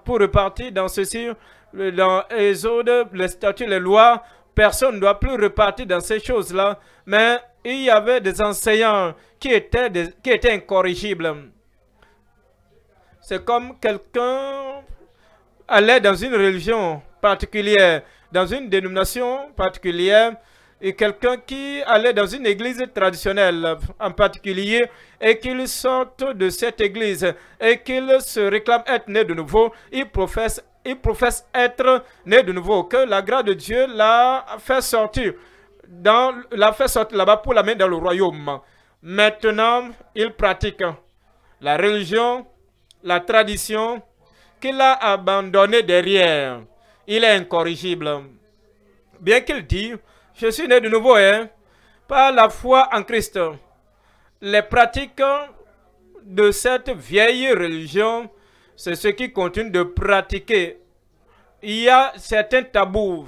A: pour repartir dans ceci, dans zones, les statuts, les lois, Personne ne doit plus repartir dans ces choses-là. Mais il y avait des enseignants qui étaient, des, qui étaient incorrigibles. C'est comme quelqu'un allait dans une religion particulière, dans une dénomination particulière, et quelqu'un qui allait dans une église traditionnelle en particulier et qu'il sorte de cette église et qu'il se réclame être né de nouveau, il professe il professe être né de nouveau, que la grâce de Dieu l'a fait sortir, l'a fait sortir là-bas pour l'amener dans le royaume. Maintenant, il pratique la religion, la tradition qu'il a abandonnée derrière. Il est incorrigible. Bien qu'il dise, je suis né de nouveau, hein, par la foi en Christ. Les pratiques de cette vieille religion c'est ceux qui continuent de pratiquer. Il y a certains tabous,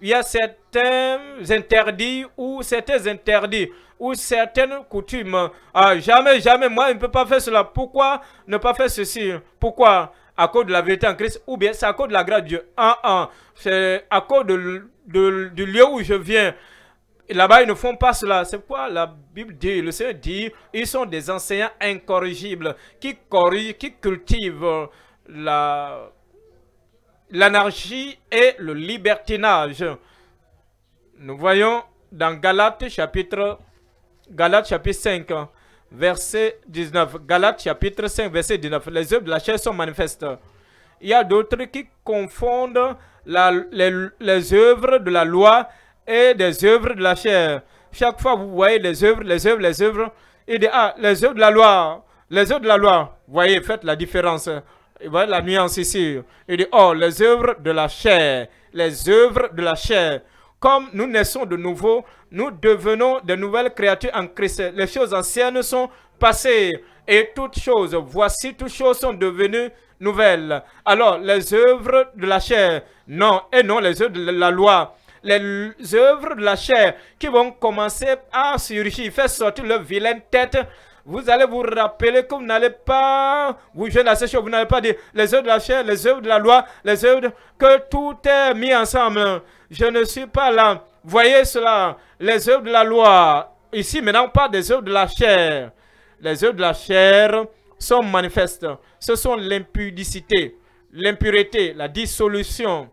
A: il y a certains interdits ou certains interdits ou certaines coutumes. Ah, jamais, jamais, moi, je ne peux pas faire cela. Pourquoi ne pas faire ceci Pourquoi À cause de la vérité en Christ ou bien c'est à cause de la grâce de Dieu. Ah, ah, c'est à cause de, du lieu où je viens. Là-bas, ils ne font pas cela. C'est quoi la Bible dit Le Seigneur dit, ils sont des enseignants incorrigibles qui corrigent, qui cultivent la l'anarchie et le libertinage. Nous voyons dans Galates chapitre, Galates chapitre 5, verset 19. Galates chapitre 5, verset 19. Les œuvres de la chair sont manifestes. Il y a d'autres qui confondent les, les œuvres de la loi et des œuvres de la chair. Chaque fois, vous voyez les œuvres, les œuvres, les œuvres, Il dit, ah, les œuvres de la loi, les œuvres de la loi. voyez, faites la différence. Vous voyez la nuance ici. Il dit, oh, les œuvres de la chair, les œuvres de la chair. Comme nous naissons de nouveau, nous devenons de nouvelles créatures en Christ. Les choses anciennes sont passées et toutes choses, voici toutes choses sont devenues nouvelles. Alors, les œuvres de la chair, non, et non les œuvres de la loi les œuvres de la chair qui vont commencer à surgir, faire sortir leur vilaine tête. Vous allez vous rappeler que vous n'allez pas vous jeûner à ces choses. Vous n'allez pas dire les œuvres de la chair, les œuvres de la loi, les œuvres que tout est mis ensemble. Je ne suis pas là. Voyez cela, les œuvres de la loi. Ici, maintenant, on parle des œuvres de la chair. Les œuvres de la chair sont manifestes. Ce sont l'impudicité, l'impureté, la dissolution.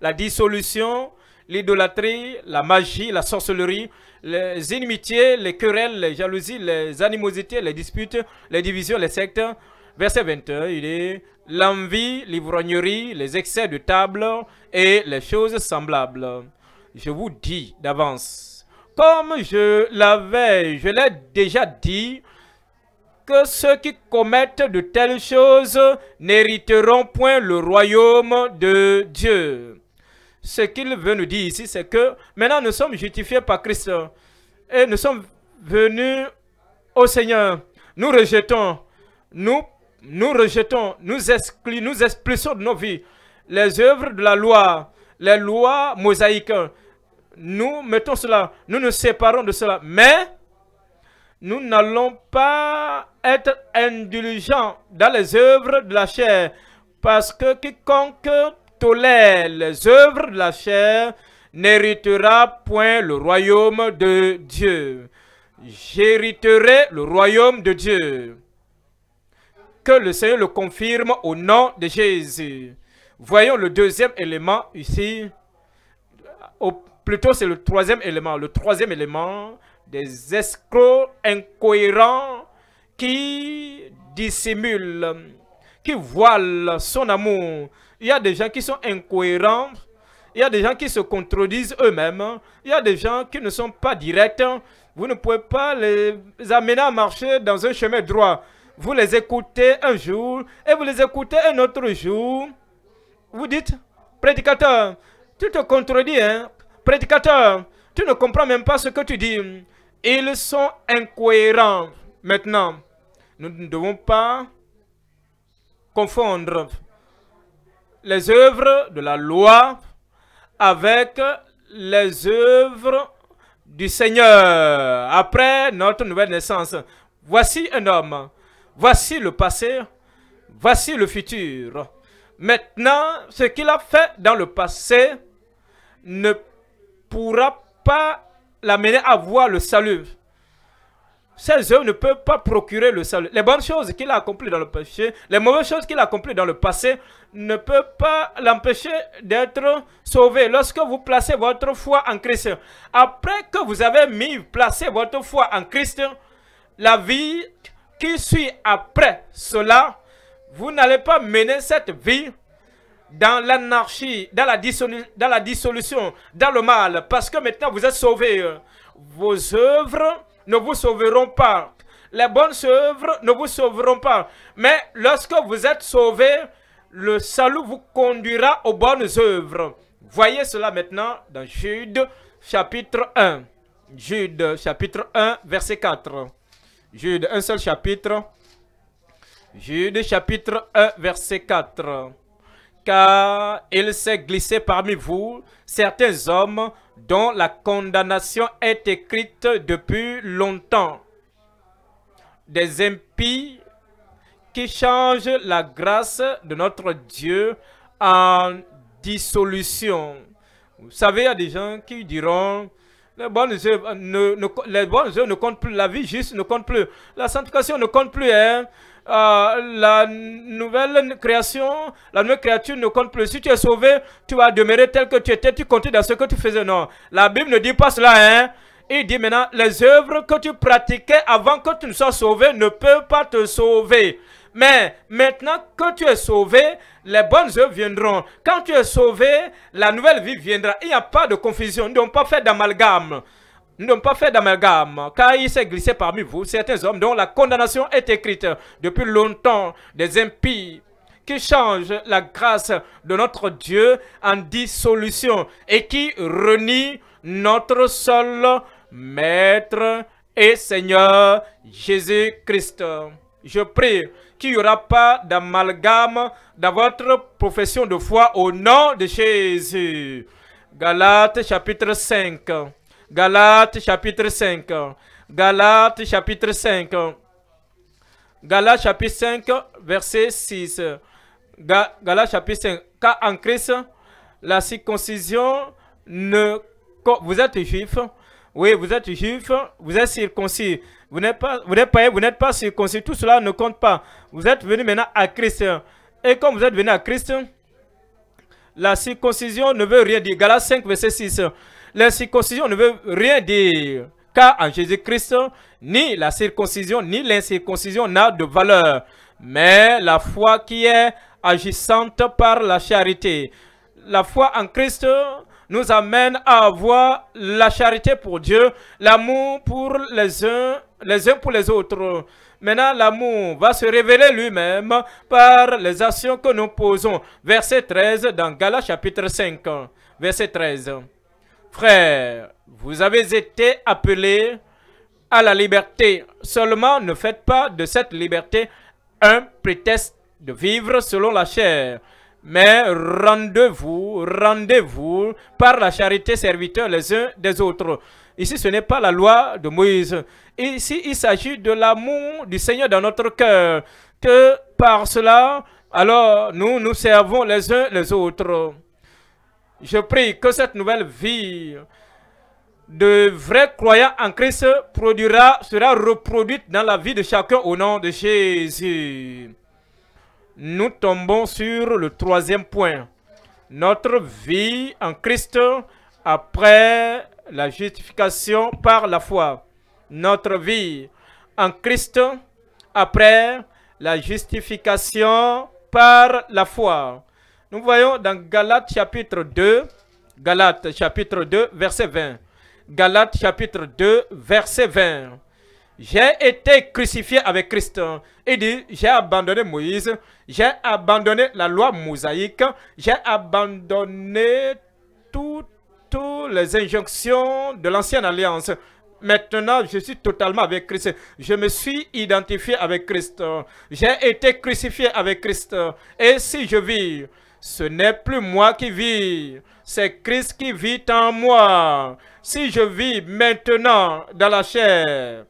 A: La dissolution l'idolâtrie, la magie, la sorcellerie, les inimitiés, les querelles, les jalousies, les animosités, les disputes, les divisions, les sectes. Verset 21, il est l'envie, l'ivrognerie, les excès de table et les choses semblables. Je vous dis d'avance, comme je l'avais, je l'ai déjà dit, que ceux qui commettent de telles choses n'hériteront point le royaume de Dieu ce qu'il veut nous dire ici, c'est que maintenant nous sommes justifiés par Christ hein, et nous sommes venus au Seigneur. Nous rejetons, nous, nous rejetons, nous, exclu, nous expulsons de nos vies les œuvres de la loi, les lois mosaïques. Nous mettons cela, nous nous séparons de cela, mais nous n'allons pas être indulgents dans les œuvres de la chair, parce que quiconque les œuvres de la chair n'héritera point le royaume de Dieu. J'hériterai le royaume de Dieu. Que le Seigneur le confirme au nom de Jésus. Voyons le deuxième élément ici. Au, plutôt, c'est le troisième élément. Le troisième élément, des escrocs incohérents qui dissimulent, qui voilent son amour, il y a des gens qui sont incohérents. Il y a des gens qui se contredisent eux-mêmes. Il y a des gens qui ne sont pas directs. Vous ne pouvez pas les amener à marcher dans un chemin droit. Vous les écoutez un jour et vous les écoutez un autre jour. Vous dites, prédicateur, tu te contredis, hein? Prédicateur, tu ne comprends même pas ce que tu dis. Ils sont incohérents maintenant. Nous ne devons pas confondre les œuvres de la loi avec les œuvres du Seigneur après notre nouvelle naissance. Voici un homme, voici le passé, voici le futur. Maintenant, ce qu'il a fait dans le passé ne pourra pas l'amener à voir le salut. Ces œuvres ne peuvent pas procurer le salut. Les bonnes choses qu'il a accomplies dans le passé. les mauvaises choses qu'il a accomplies dans le passé, ne peuvent pas l'empêcher d'être sauvé. Lorsque vous placez votre foi en Christ, après que vous avez mis, placé votre foi en Christ, la vie qui suit après cela, vous n'allez pas mener cette vie dans l'anarchie, dans, la dans la dissolution, dans le mal, parce que maintenant vous êtes sauvé. Vos œuvres ne vous sauveront pas. Les bonnes œuvres ne vous sauveront pas. Mais lorsque vous êtes sauvés, le salut vous conduira aux bonnes œuvres. Voyez cela maintenant dans Jude chapitre 1. Jude chapitre 1 verset 4. Jude, un seul chapitre. Jude chapitre 1 verset 4. Car il s'est glissé parmi vous certains hommes dont la condamnation est écrite depuis longtemps. Des impies qui changent la grâce de notre Dieu en dissolution. Vous savez, il y a des gens qui diront, les bonnes œuvres ne, ne, ne, comptent plus, la vie juste ne compte plus, la sanctification ne compte plus. Hein? Euh, la nouvelle création, la nouvelle créature ne compte plus. Si tu es sauvé, tu vas demeurer tel que tu étais, tu comptes dans ce que tu faisais. Non, la Bible ne dit pas cela, hein. Il dit maintenant, les œuvres que tu pratiquais avant que tu ne sois sauvé ne peuvent pas te sauver. Mais maintenant que tu es sauvé, les bonnes œuvres viendront. Quand tu es sauvé, la nouvelle vie viendra. Il n'y a pas de confusion. Donc pas fait d'amalgame. Nous pas fait d'amalgame, car il s'est glissé parmi vous certains hommes dont la condamnation est écrite depuis longtemps, des impies qui changent la grâce de notre Dieu en dissolution et qui renient notre seul Maître et Seigneur Jésus-Christ. Je prie qu'il n'y aura pas d'amalgame dans votre profession de foi au nom de Jésus. Galates chapitre 5. Galates chapitre 5. Galates chapitre 5. Galates chapitre 5, verset 6. Galates chapitre 5. Car en Christ, la circoncision ne... Vous êtes juif. Oui, vous êtes juif. Vous êtes circoncis. Vous n'êtes pas, vous n'êtes pas, vous n'êtes pas circoncis. Tout cela ne compte pas. Vous êtes venu maintenant à Christ. Et comme vous êtes venu à Christ, la circoncision ne veut rien dire. Galates 5, verset 6 la ne veut rien dire, car en Jésus-Christ, ni la circoncision ni l'incirconcision n'a de valeur, mais la foi qui est agissante par la charité. La foi en Christ nous amène à avoir la charité pour Dieu, l'amour pour les uns, les uns pour les autres. Maintenant, l'amour va se révéler lui-même par les actions que nous posons. Verset 13 dans Galates chapitre 5. Verset 13. Frères, vous avez été appelés à la liberté. Seulement, ne faites pas de cette liberté un prétexte de vivre selon la chair. Mais rendez-vous, rendez-vous par la charité serviteur les uns des autres. Ici, ce n'est pas la loi de Moïse. Ici, il s'agit de l'amour du Seigneur dans notre cœur. Que par cela, alors, nous nous servons les uns les autres. Je prie que cette nouvelle vie de vrais croyants en Christ produira, sera reproduite dans la vie de chacun au nom de Jésus. Nous tombons sur le troisième point. Notre vie en Christ après la justification par la foi. Notre vie en Christ après la justification par la foi. Nous voyons dans Galates chapitre 2, Galates chapitre 2, verset 20. Galates chapitre 2, verset 20. J'ai été crucifié avec Christ. Il dit, j'ai abandonné Moïse, j'ai abandonné la loi mosaïque, j'ai abandonné toutes les injonctions de l'ancienne alliance. Maintenant, je suis totalement avec Christ. Je me suis identifié avec Christ. J'ai été crucifié avec Christ. Et si je vis, ce n'est plus moi qui vis, c'est Christ qui vit en moi. Si je vis maintenant dans la chair,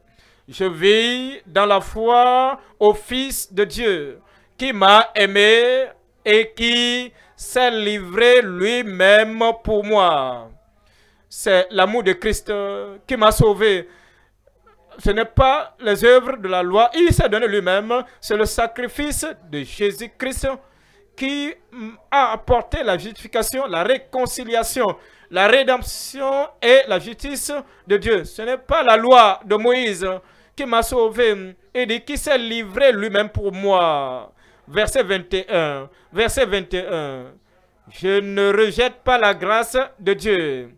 A: je vis dans la foi au Fils de Dieu, qui m'a aimé et qui s'est livré lui-même pour moi. C'est l'amour de Christ qui m'a sauvé. Ce n'est pas les œuvres de la loi. Il s'est donné lui-même. C'est le sacrifice de Jésus-Christ qui mm, a apporté la justification, la réconciliation, la rédemption et la justice de Dieu. Ce n'est pas la loi de Moïse qui m'a sauvé mm, et dit qui s'est livré lui-même pour moi. Verset 21. Verset 21. Je ne rejette pas la grâce de Dieu.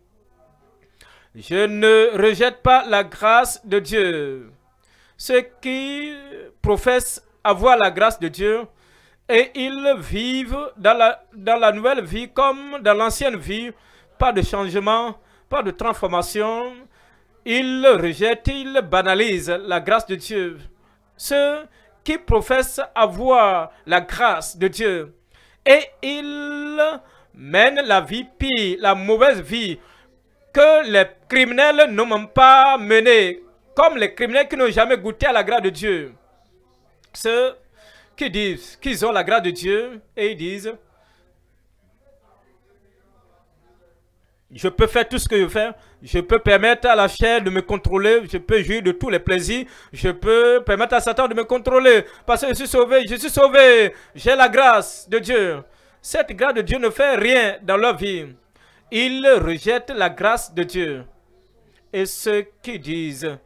A: Je ne rejette pas la grâce de Dieu. Ceux qui professent avoir la grâce de Dieu et ils vivent dans la, dans la nouvelle vie comme dans l'ancienne vie. Pas de changement, pas de transformation. Ils rejettent, ils banalisent la grâce de Dieu. Ceux qui professent avoir la grâce de Dieu et ils mènent la vie pire, la mauvaise vie que les criminels n'ont pas menée, comme les criminels qui n'ont jamais goûté à la grâce de Dieu. Ceux qui disent qu'ils ont la grâce de Dieu et ils disent Je peux faire tout ce que je fais. Je peux permettre à la chair de me contrôler. Je peux jouir de tous les plaisirs. Je peux permettre à Satan de me contrôler. Parce que je suis sauvé. Je suis sauvé. J'ai la grâce de Dieu. Cette grâce de Dieu ne fait rien dans leur vie. Ils rejettent la grâce de Dieu. Et ceux qui disent,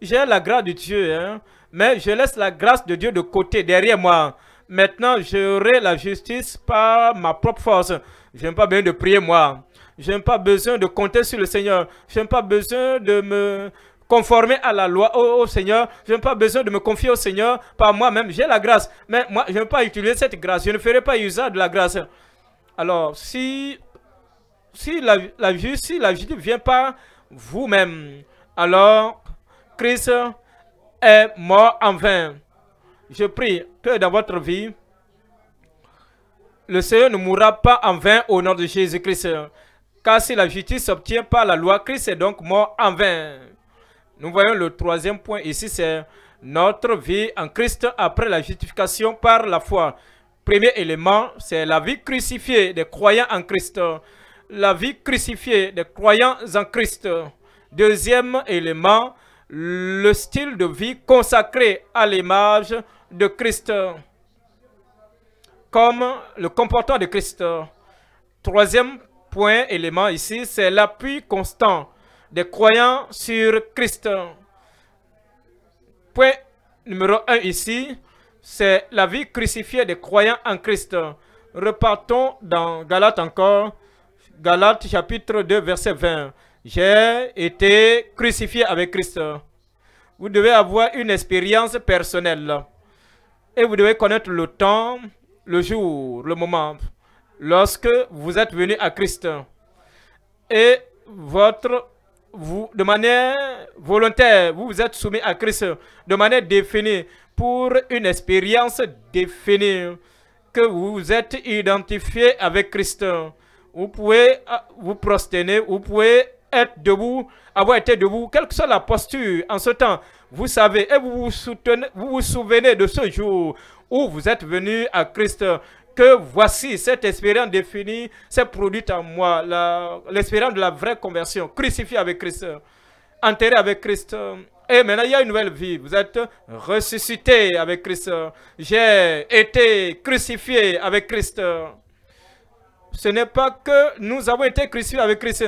A: j'ai la grâce de Dieu, hein, mais je laisse la grâce de Dieu de côté, derrière moi. Maintenant, j'aurai la justice par ma propre force. Je n'ai pas besoin de prier, moi. Je n'ai pas besoin de compter sur le Seigneur. Je n'ai pas besoin de me conformer à la loi au, Seigneur. Je n'ai pas besoin de me confier au Seigneur par moi-même. J'ai la grâce. Mais moi, je ne pas utiliser cette grâce. Je ne ferai pas usage de la grâce. Alors, si, si la, la, si la justice ne vient pas vous-même, alors Christ est mort en vain. Je prie que dans votre vie, le Seigneur ne mourra pas en vain au nom de Jésus-Christ. Car si la justice s'obtient par la loi, Christ est donc mort en vain. Nous voyons le troisième point ici, c'est notre vie en Christ après la justification par la foi. Premier élément, c'est la vie crucifiée des croyants en Christ. La vie crucifiée des croyants en Christ. Deuxième élément, le style de vie consacré à l'image de Christ, comme le comportement de Christ. Troisième point, élément ici, c'est l'appui constant des croyants sur Christ. Point numéro un ici, c'est la vie crucifiée des croyants en Christ. Repartons dans Galates encore, Galates chapitre 2, verset 20. J'ai été crucifié avec Christ. Vous devez avoir une expérience personnelle. Et vous devez connaître le temps, le jour, le moment. Lorsque vous êtes venu à Christ. Et votre, vous, de manière volontaire, vous vous êtes soumis à Christ. De manière définie. Pour une expérience définie. Que vous êtes identifié avec Christ vous pouvez euh, vous prosterner, vous pouvez être debout, avoir été debout, quelle que soit la posture en ce temps, vous savez et vous vous, vous souvenez de ce jour où vous êtes venu à Christ, que voici cette espérance définie s'est produite en moi, l'espérance de la vraie conversion, crucifié avec Christ, enterré avec Christ. Et maintenant, il y a une nouvelle vie. Vous êtes ressuscité avec Christ. J'ai été crucifié avec Christ. Ce n'est pas que nous avons été crucifiés avec Christ,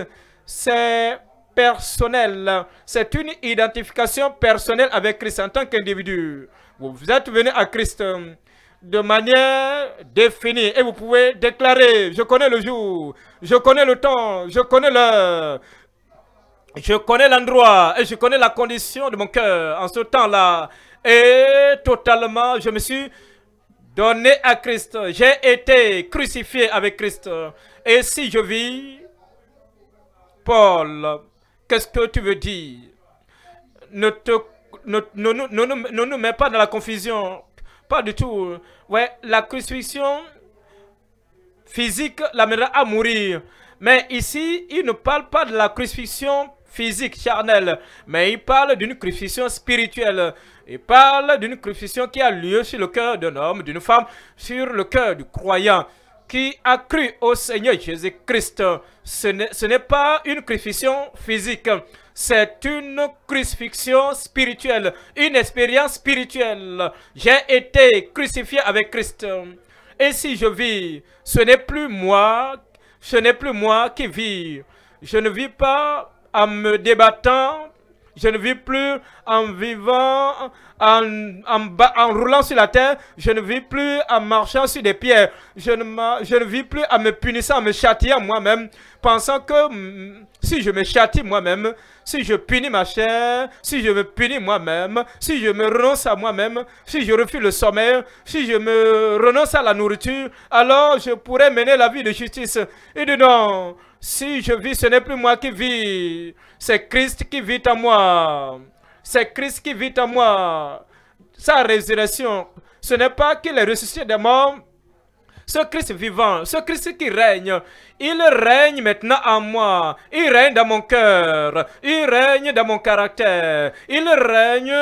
A: c'est personnel. C'est une identification personnelle avec Christ en tant qu'individu. Vous êtes venu à Christ euh, de manière définie et vous pouvez déclarer, je connais le jour, je connais le temps, je connais l'heure, je connais l'endroit et je connais la condition de mon cœur en ce temps-là. Et totalement, je me suis donné à Christ. J'ai été crucifié avec Christ. Et si je vis, Paul, qu'est-ce que tu veux dire ne, ne, nous mets pas dans la confusion. Pas du tout. Ouais, la crucifixion physique l'amènera à mourir. Mais ici, il ne parle pas de la crucifixion physique, charnelle, mais il parle d'une crucifixion spirituelle. Il parle d'une crucifixion qui a lieu sur le cœur d'un homme, d'une femme, sur le cœur du croyant qui a cru au Seigneur Jésus-Christ. Ce n'est pas une crucifixion physique, c'est une crucifixion spirituelle, une expérience spirituelle. J'ai été crucifié avec Christ. Et si je vis, ce n'est plus moi, ce n'est plus moi qui vis. Je ne vis pas en me débattant je ne vis plus en vivant, en, en, en, roulant sur la terre, je ne vis plus en marchant sur des pierres, je ne, je ne vis plus en me punissant, en me châtiant moi-même, pensant que mm, si je me châtie moi-même, si je punis ma chair, si je me punis moi-même, si je me renonce à moi-même, si je refuse le sommeil, si je me renonce à la nourriture, alors je pourrais mener la vie de justice. et de non, si je vis, ce n'est plus moi qui vis, c'est Christ qui vit en moi. C'est Christ qui vit en moi. Sa résurrection, ce n'est pas qu'il est ressuscité des morts, ce Christ vivant, ce Christ qui règne, il règne maintenant en moi, il règne dans mon cœur, il règne dans mon caractère, il règne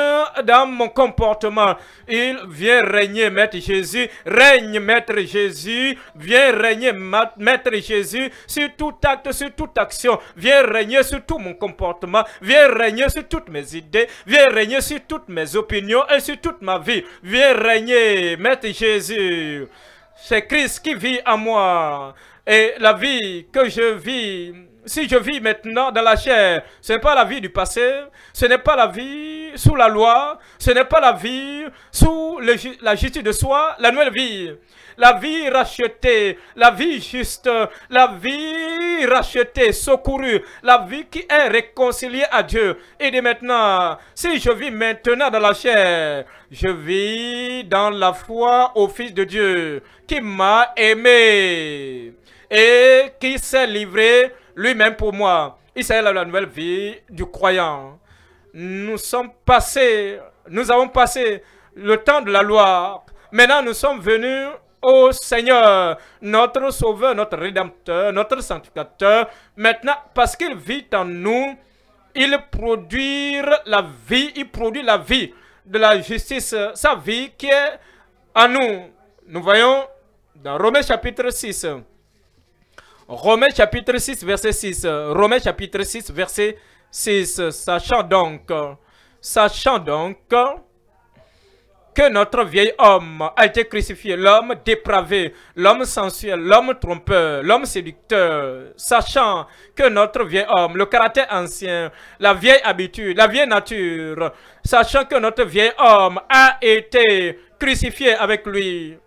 A: dans mon comportement, il vient régner, Maître Jésus, règne, Maître Jésus, viens régner, Maître Jésus, sur tout acte, sur toute action, viens régner sur tout mon comportement, viens régner sur toutes mes idées, viens régner sur toutes mes opinions et sur toute ma vie, viens régner, Maître Jésus. C'est Christ qui vit en moi. Et la vie que je vis, si je vis maintenant dans la chair, ce n'est pas la vie du passé, ce n'est pas la vie sous la loi, ce n'est pas la vie sous la justice de soi, la nouvelle vie la vie rachetée, la vie juste, la vie rachetée, secourue, la vie qui est réconciliée à Dieu. Et dit maintenant, si je vis maintenant dans la chair, je vis dans la foi au Fils de Dieu qui m'a aimé et qui s'est livré lui-même pour moi. Il s'agit de la nouvelle vie du croyant. Nous sommes passés, nous avons passé le temps de la loi. Maintenant, nous sommes venus Ô Seigneur, notre Sauveur, notre Rédempteur, notre Sanctificateur, maintenant, parce qu'il vit en nous, il produit la vie, il produit la vie de la justice, sa vie qui est en nous. Nous voyons dans Romains chapitre 6, Romains chapitre 6, verset 6, Romains chapitre 6, verset 6, sachant donc, sachant donc, que notre vieil homme a été crucifié, l'homme dépravé, l'homme sensuel, l'homme trompeur, l'homme séducteur, sachant que notre vieil homme, le caractère ancien, la vieille habitude, la vieille nature, sachant que notre vieil homme a été crucifié avec lui,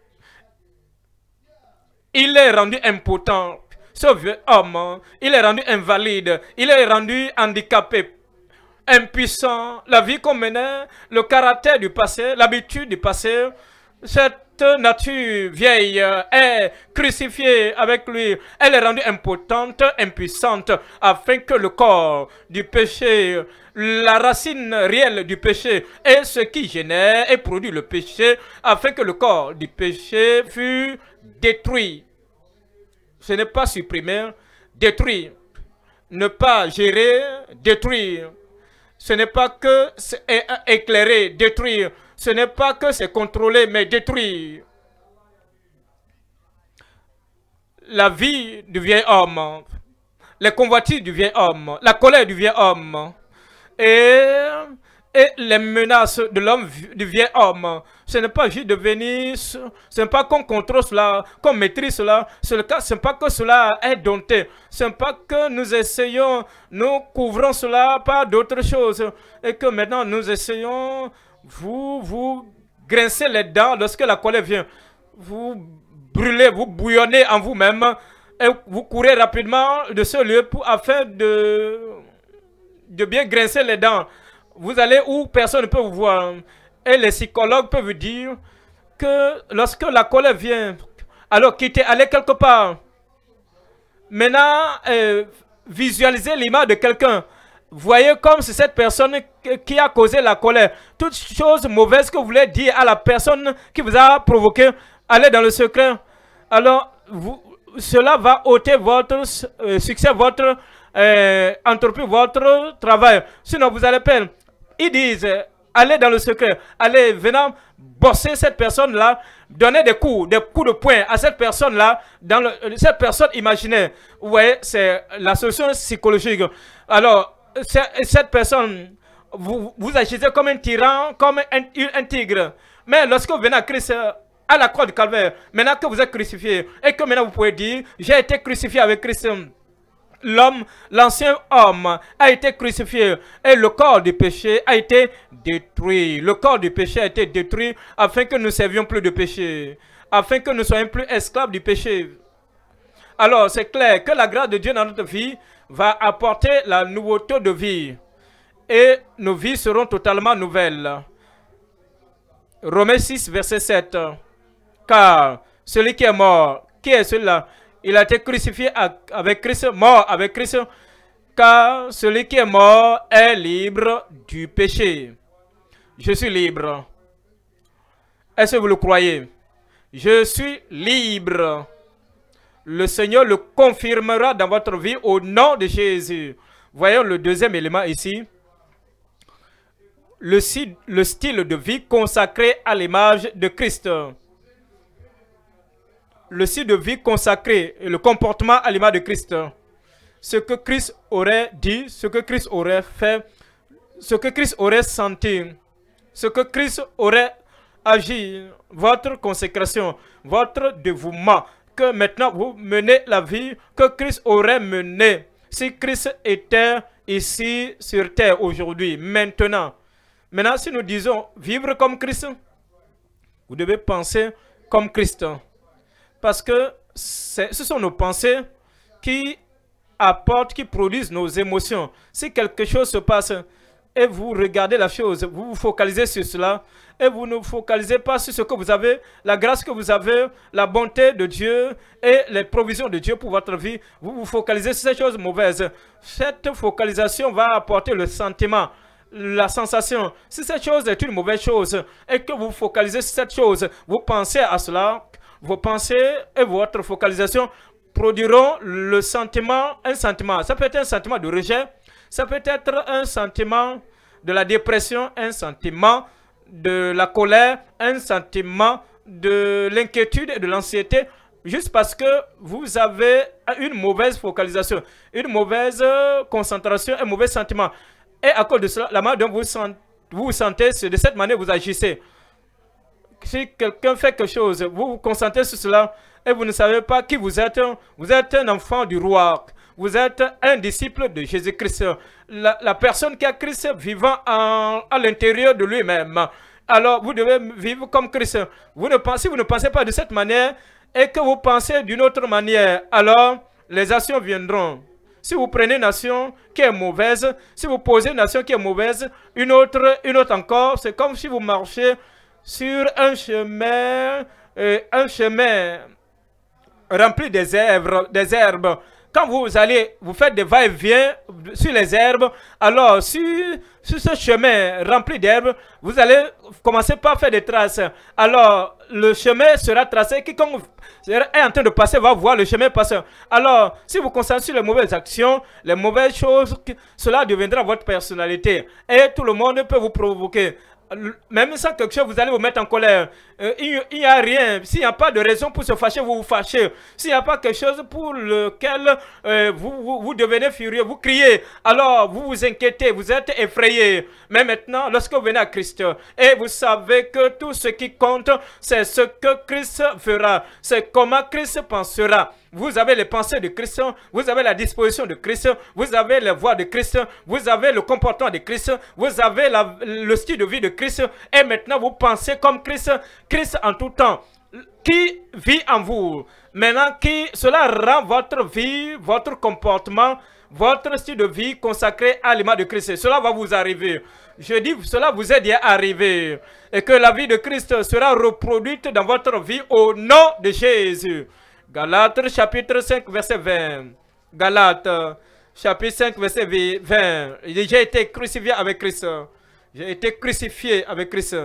A: il est rendu impotent. Ce vieil homme, il est rendu invalide, il est rendu handicapé, impuissant, la vie qu'on menait, le caractère du passé, l'habitude du passé, cette nature vieille euh, est crucifiée avec lui. Elle est rendue impotente, impuissante, afin que le corps du péché, la racine réelle du péché et ce qui génère et produit le péché, afin que le corps du péché fût détruit. Ce n'est pas supprimer, détruire. Ne pas gérer, détruire. Ce n'est pas que c'est éclairer, détruire. Ce n'est pas que c'est contrôler, mais détruire. La vie du vieil homme, les convoitises du vieil homme, la colère du vieil homme et et les menaces de l'homme, du vieil homme. Ce n'est pas juste de venir, ce n'est pas qu'on contrôle cela, qu'on maîtrise cela, ce n'est pas que cela est dompté, ce n'est pas que nous essayons, nous couvrons cela par d'autres choses, et que maintenant nous essayons, vous, vous grincer les dents lorsque la colère vient, vous brûlez, vous bouillonnez en vous-même, et vous courez rapidement de ce lieu pour, afin de, de bien grincer les dents. Vous allez où personne ne peut vous voir. Hein. Et les psychologues peuvent vous dire que lorsque la colère vient, alors quittez, allez quelque part. Maintenant, euh, visualisez l'image de quelqu'un. Voyez comme c'est cette personne qui a causé la colère. Toute chose mauvaise que vous voulez dire à la personne qui vous a provoqué, allez dans le secret. Alors, vous, cela va ôter votre euh, succès, votre euh, entreprise, votre travail. Sinon, vous allez perdre. Ils disent, allez dans le secret, allez, venant bosser cette personne-là, donner des coups, des coups de poing à cette personne-là, dans euh, cette personne imaginaire. Vous voyez, c'est la solution psychologique. Alors, cette personne, vous, vous agissez comme un tyran, comme un, un tigre. Mais lorsque vous venez à Christ, euh, à la croix du calvaire, maintenant que vous êtes crucifié, et que maintenant vous pouvez dire, j'ai été crucifié avec Christ, l'homme, l'ancien homme, a été crucifié et le corps du péché a été détruit. Le corps du péché a été détruit afin que nous ne servions plus de péché, afin que nous ne soyons plus esclaves du péché. Alors, c'est clair que la grâce de Dieu dans notre vie va apporter la nouveauté de vie et nos vies seront totalement nouvelles. Romains 6, verset 7. Car celui qui est mort, qui est celui-là il a été crucifié avec Christ, mort avec Christ, car celui qui est mort est libre du péché. Je suis libre. Est-ce que vous le croyez? Je suis libre. Le Seigneur le confirmera dans votre vie au nom de Jésus. Voyons le deuxième élément ici. Le, le style de vie consacré à l'image de Christ le style de vie consacré et le comportement à de Christ. Ce que Christ aurait dit, ce que Christ aurait fait, ce que Christ aurait senti, ce que Christ aurait agi, votre consécration, votre dévouement, que maintenant vous menez la vie que Christ aurait menée si Christ était ici sur terre aujourd'hui, maintenant. Maintenant, si nous disons vivre comme Christ, vous devez penser comme Christ. Parce que ce sont nos pensées qui apportent, qui produisent nos émotions. Si quelque chose se passe et vous regardez la chose, vous vous focalisez sur cela et vous ne vous focalisez pas sur ce que vous avez, la grâce que vous avez, la bonté de Dieu et les provisions de Dieu pour votre vie, vous vous focalisez sur ces choses mauvaises. Cette focalisation va apporter le sentiment la sensation. Si cette chose est une mauvaise chose et que vous focalisez sur cette chose, vous pensez à cela, vos pensées et votre focalisation produiront le sentiment, un sentiment. Ça peut être un sentiment de rejet, ça peut être un sentiment de la dépression, un sentiment de la colère, un sentiment de l'inquiétude et de l'anxiété, juste parce que vous avez une mauvaise focalisation, une mauvaise euh, concentration, un mauvais sentiment. Et à cause de cela, la manière dont vous, vous sentez, c'est de cette manière que vous agissez si quelqu'un fait quelque chose, vous vous concentrez sur cela et vous ne savez pas qui vous êtes, vous êtes un enfant du roi. Vous êtes un disciple de Jésus-Christ. La, personne qui a Christ vivant à l'intérieur de lui-même. Alors, vous devez vivre comme Christ. Vous ne pensez, si vous ne pensez pas de cette manière et que vous pensez d'une autre manière, alors les actions viendront. Si vous prenez une nation qui est mauvaise, si vous posez une nation qui est mauvaise, une autre, une autre encore, c'est comme si vous marchiez sur un chemin, euh, un chemin rempli des herbes, des herbes. Quand vous allez, vous faites des va-et-vient sur les herbes, alors sur, sur ce chemin rempli d'herbes, vous allez commencer par faire des traces. Alors, le chemin sera tracé. Quiconque est en train de passer va voir le chemin passer. Alors, si vous concentrez les mauvaises actions, les mauvaises choses, cela deviendra votre personnalité. Et tout le monde peut vous provoquer même ça que chose, vous allez vous mettre en colère. Euh, il n'y a rien, s'il n'y a pas de raison pour se fâcher, vous vous fâchez. S'il n'y a pas quelque chose pour lequel euh, vous, vous, devenez furieux, vous criez, alors vous vous inquiétez, vous êtes effrayé. Mais maintenant, lorsque vous venez à Christ, et vous savez que tout ce qui compte, c'est ce que Christ fera, c'est comment Christ pensera. Vous avez les pensées de Christ, vous avez la disposition de Christ, vous avez les voix de Christ, vous avez le comportement de Christ, vous avez la, le style de vie de Christ, et maintenant vous pensez comme Christ, Christ en tout temps, qui vit en vous. Maintenant, qui, cela rend votre vie, votre comportement, votre style de vie consacré à l'image de Christ. cela va vous arriver. Je dis, cela vous est déjà arrivé. Et que la vie de Christ sera reproduite dans votre vie au nom de Jésus. Galates chapitre 5 verset 20. Galates chapitre 5 verset 20. J'ai été crucifié avec Christ. J'ai été crucifié avec Christ.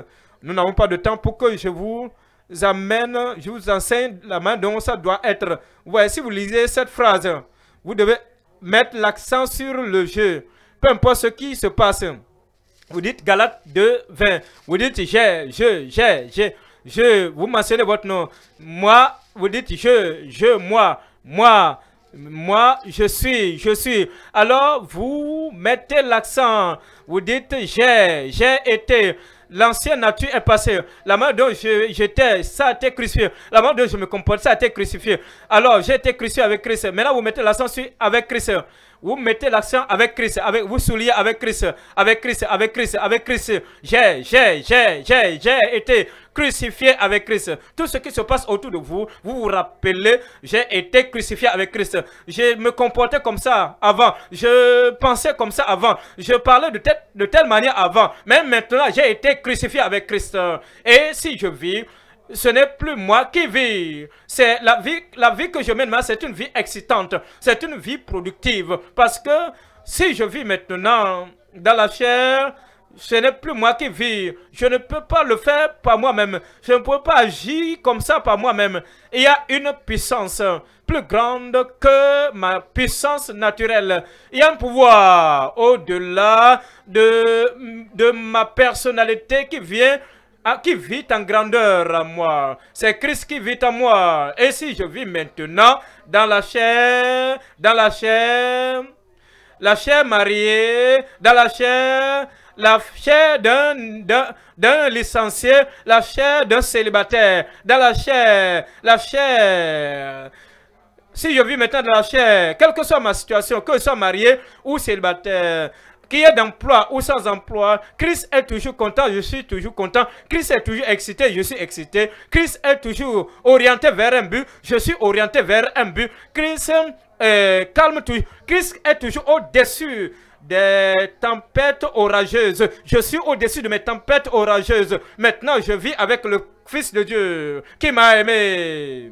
A: Nous n'avons pas de temps pour que je vous amène, je vous enseigne la main dont ça doit être. Ouais, si vous lisez cette phrase, vous devez mettre l'accent sur le jeu. Peu importe ce qui se passe. Vous dites Galate 2, 20. Vous dites j'ai, je, j'ai, j'ai, je. Vous mentionnez votre nom. Moi, vous dites je, je, moi, moi, moi, je suis, je suis. Alors, vous mettez l'accent. Vous dites j'ai, j'ai été. L'ancienne nature est passée. La main dont j'étais, ça a été crucifié. La mort dont je me comporte, ça a été crucifié. Alors, j'ai été crucifié avec Christ. Maintenant, vous mettez l'ascension avec Christ. Vous mettez l'accent avec Christ, avec, vous souliez avec Christ, avec Christ, avec Christ, avec Christ. J'ai, j'ai, j'ai, j'ai, j'ai été crucifié avec Christ. Tout ce qui se passe autour de vous, vous vous rappelez, j'ai été crucifié avec Christ. Je me comportais comme ça avant. Je pensais comme ça avant. Je parlais de, de telle manière avant. Mais maintenant, j'ai été crucifié avec Christ. Et si je vis, ce n'est plus moi qui vis. C'est la vie, la vie que je mène c'est une vie excitante. C'est une vie productive. Parce que si je vis maintenant dans la chair, ce n'est plus moi qui vis. Je ne peux pas le faire par moi-même. Je ne peux pas agir comme ça par moi-même. Il y a une puissance plus grande que ma puissance naturelle. Il y a un pouvoir au-delà de, de ma personnalité qui vient ah, qui vit en grandeur à moi. C'est Christ qui vit en moi. Et si je vis maintenant dans la chair, dans la chair, la chair mariée, dans la chair, la chair d'un licencié, la chair d'un célibataire, dans la chair, la chair. Si je vis maintenant dans la chair, quelle que soit ma situation, que je sois marié ou célibataire, qu'il y ait d'emploi ou sans emploi, Christ est toujours content, je suis toujours content. Christ est toujours excité, je suis excité. Christ est toujours orienté vers un but, je suis orienté vers un but. Christ est euh, calme Christ est toujours au-dessus des tempêtes orageuses. Je suis au-dessus de mes tempêtes orageuses. Maintenant, je vis avec le Fils de Dieu qui m'a aimé.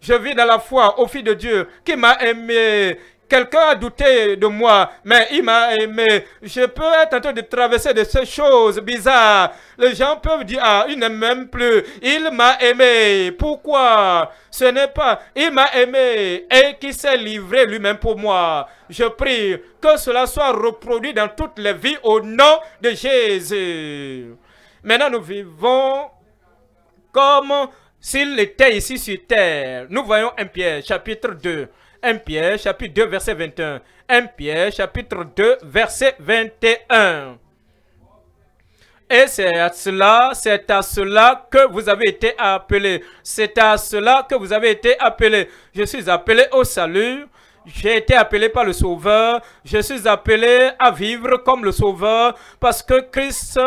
A: Je vis dans la foi au Fils de Dieu qui m'a aimé. Quelqu'un a douté de moi, mais il m'a aimé. Je peux être en train de traverser de ces choses bizarres. Les gens peuvent dire, ah, il n'aime même plus. Il m'a aimé. Pourquoi Ce n'est pas, il m'a aimé et qui s'est livré lui-même pour moi. Je prie que cela soit reproduit dans toutes les vies au nom de Jésus. Maintenant, nous vivons comme s'il était ici sur terre. Nous voyons un Pierre, chapitre 2. 1 Pierre chapitre 2 verset 21. 1 Pierre chapitre 2 verset 21. Et c'est à cela, c'est à cela que vous avez été appelé. C'est à cela que vous avez été appelé. Je suis appelé au salut. J'ai été appelé par le Sauveur. Je suis appelé à vivre comme le Sauveur parce que Christ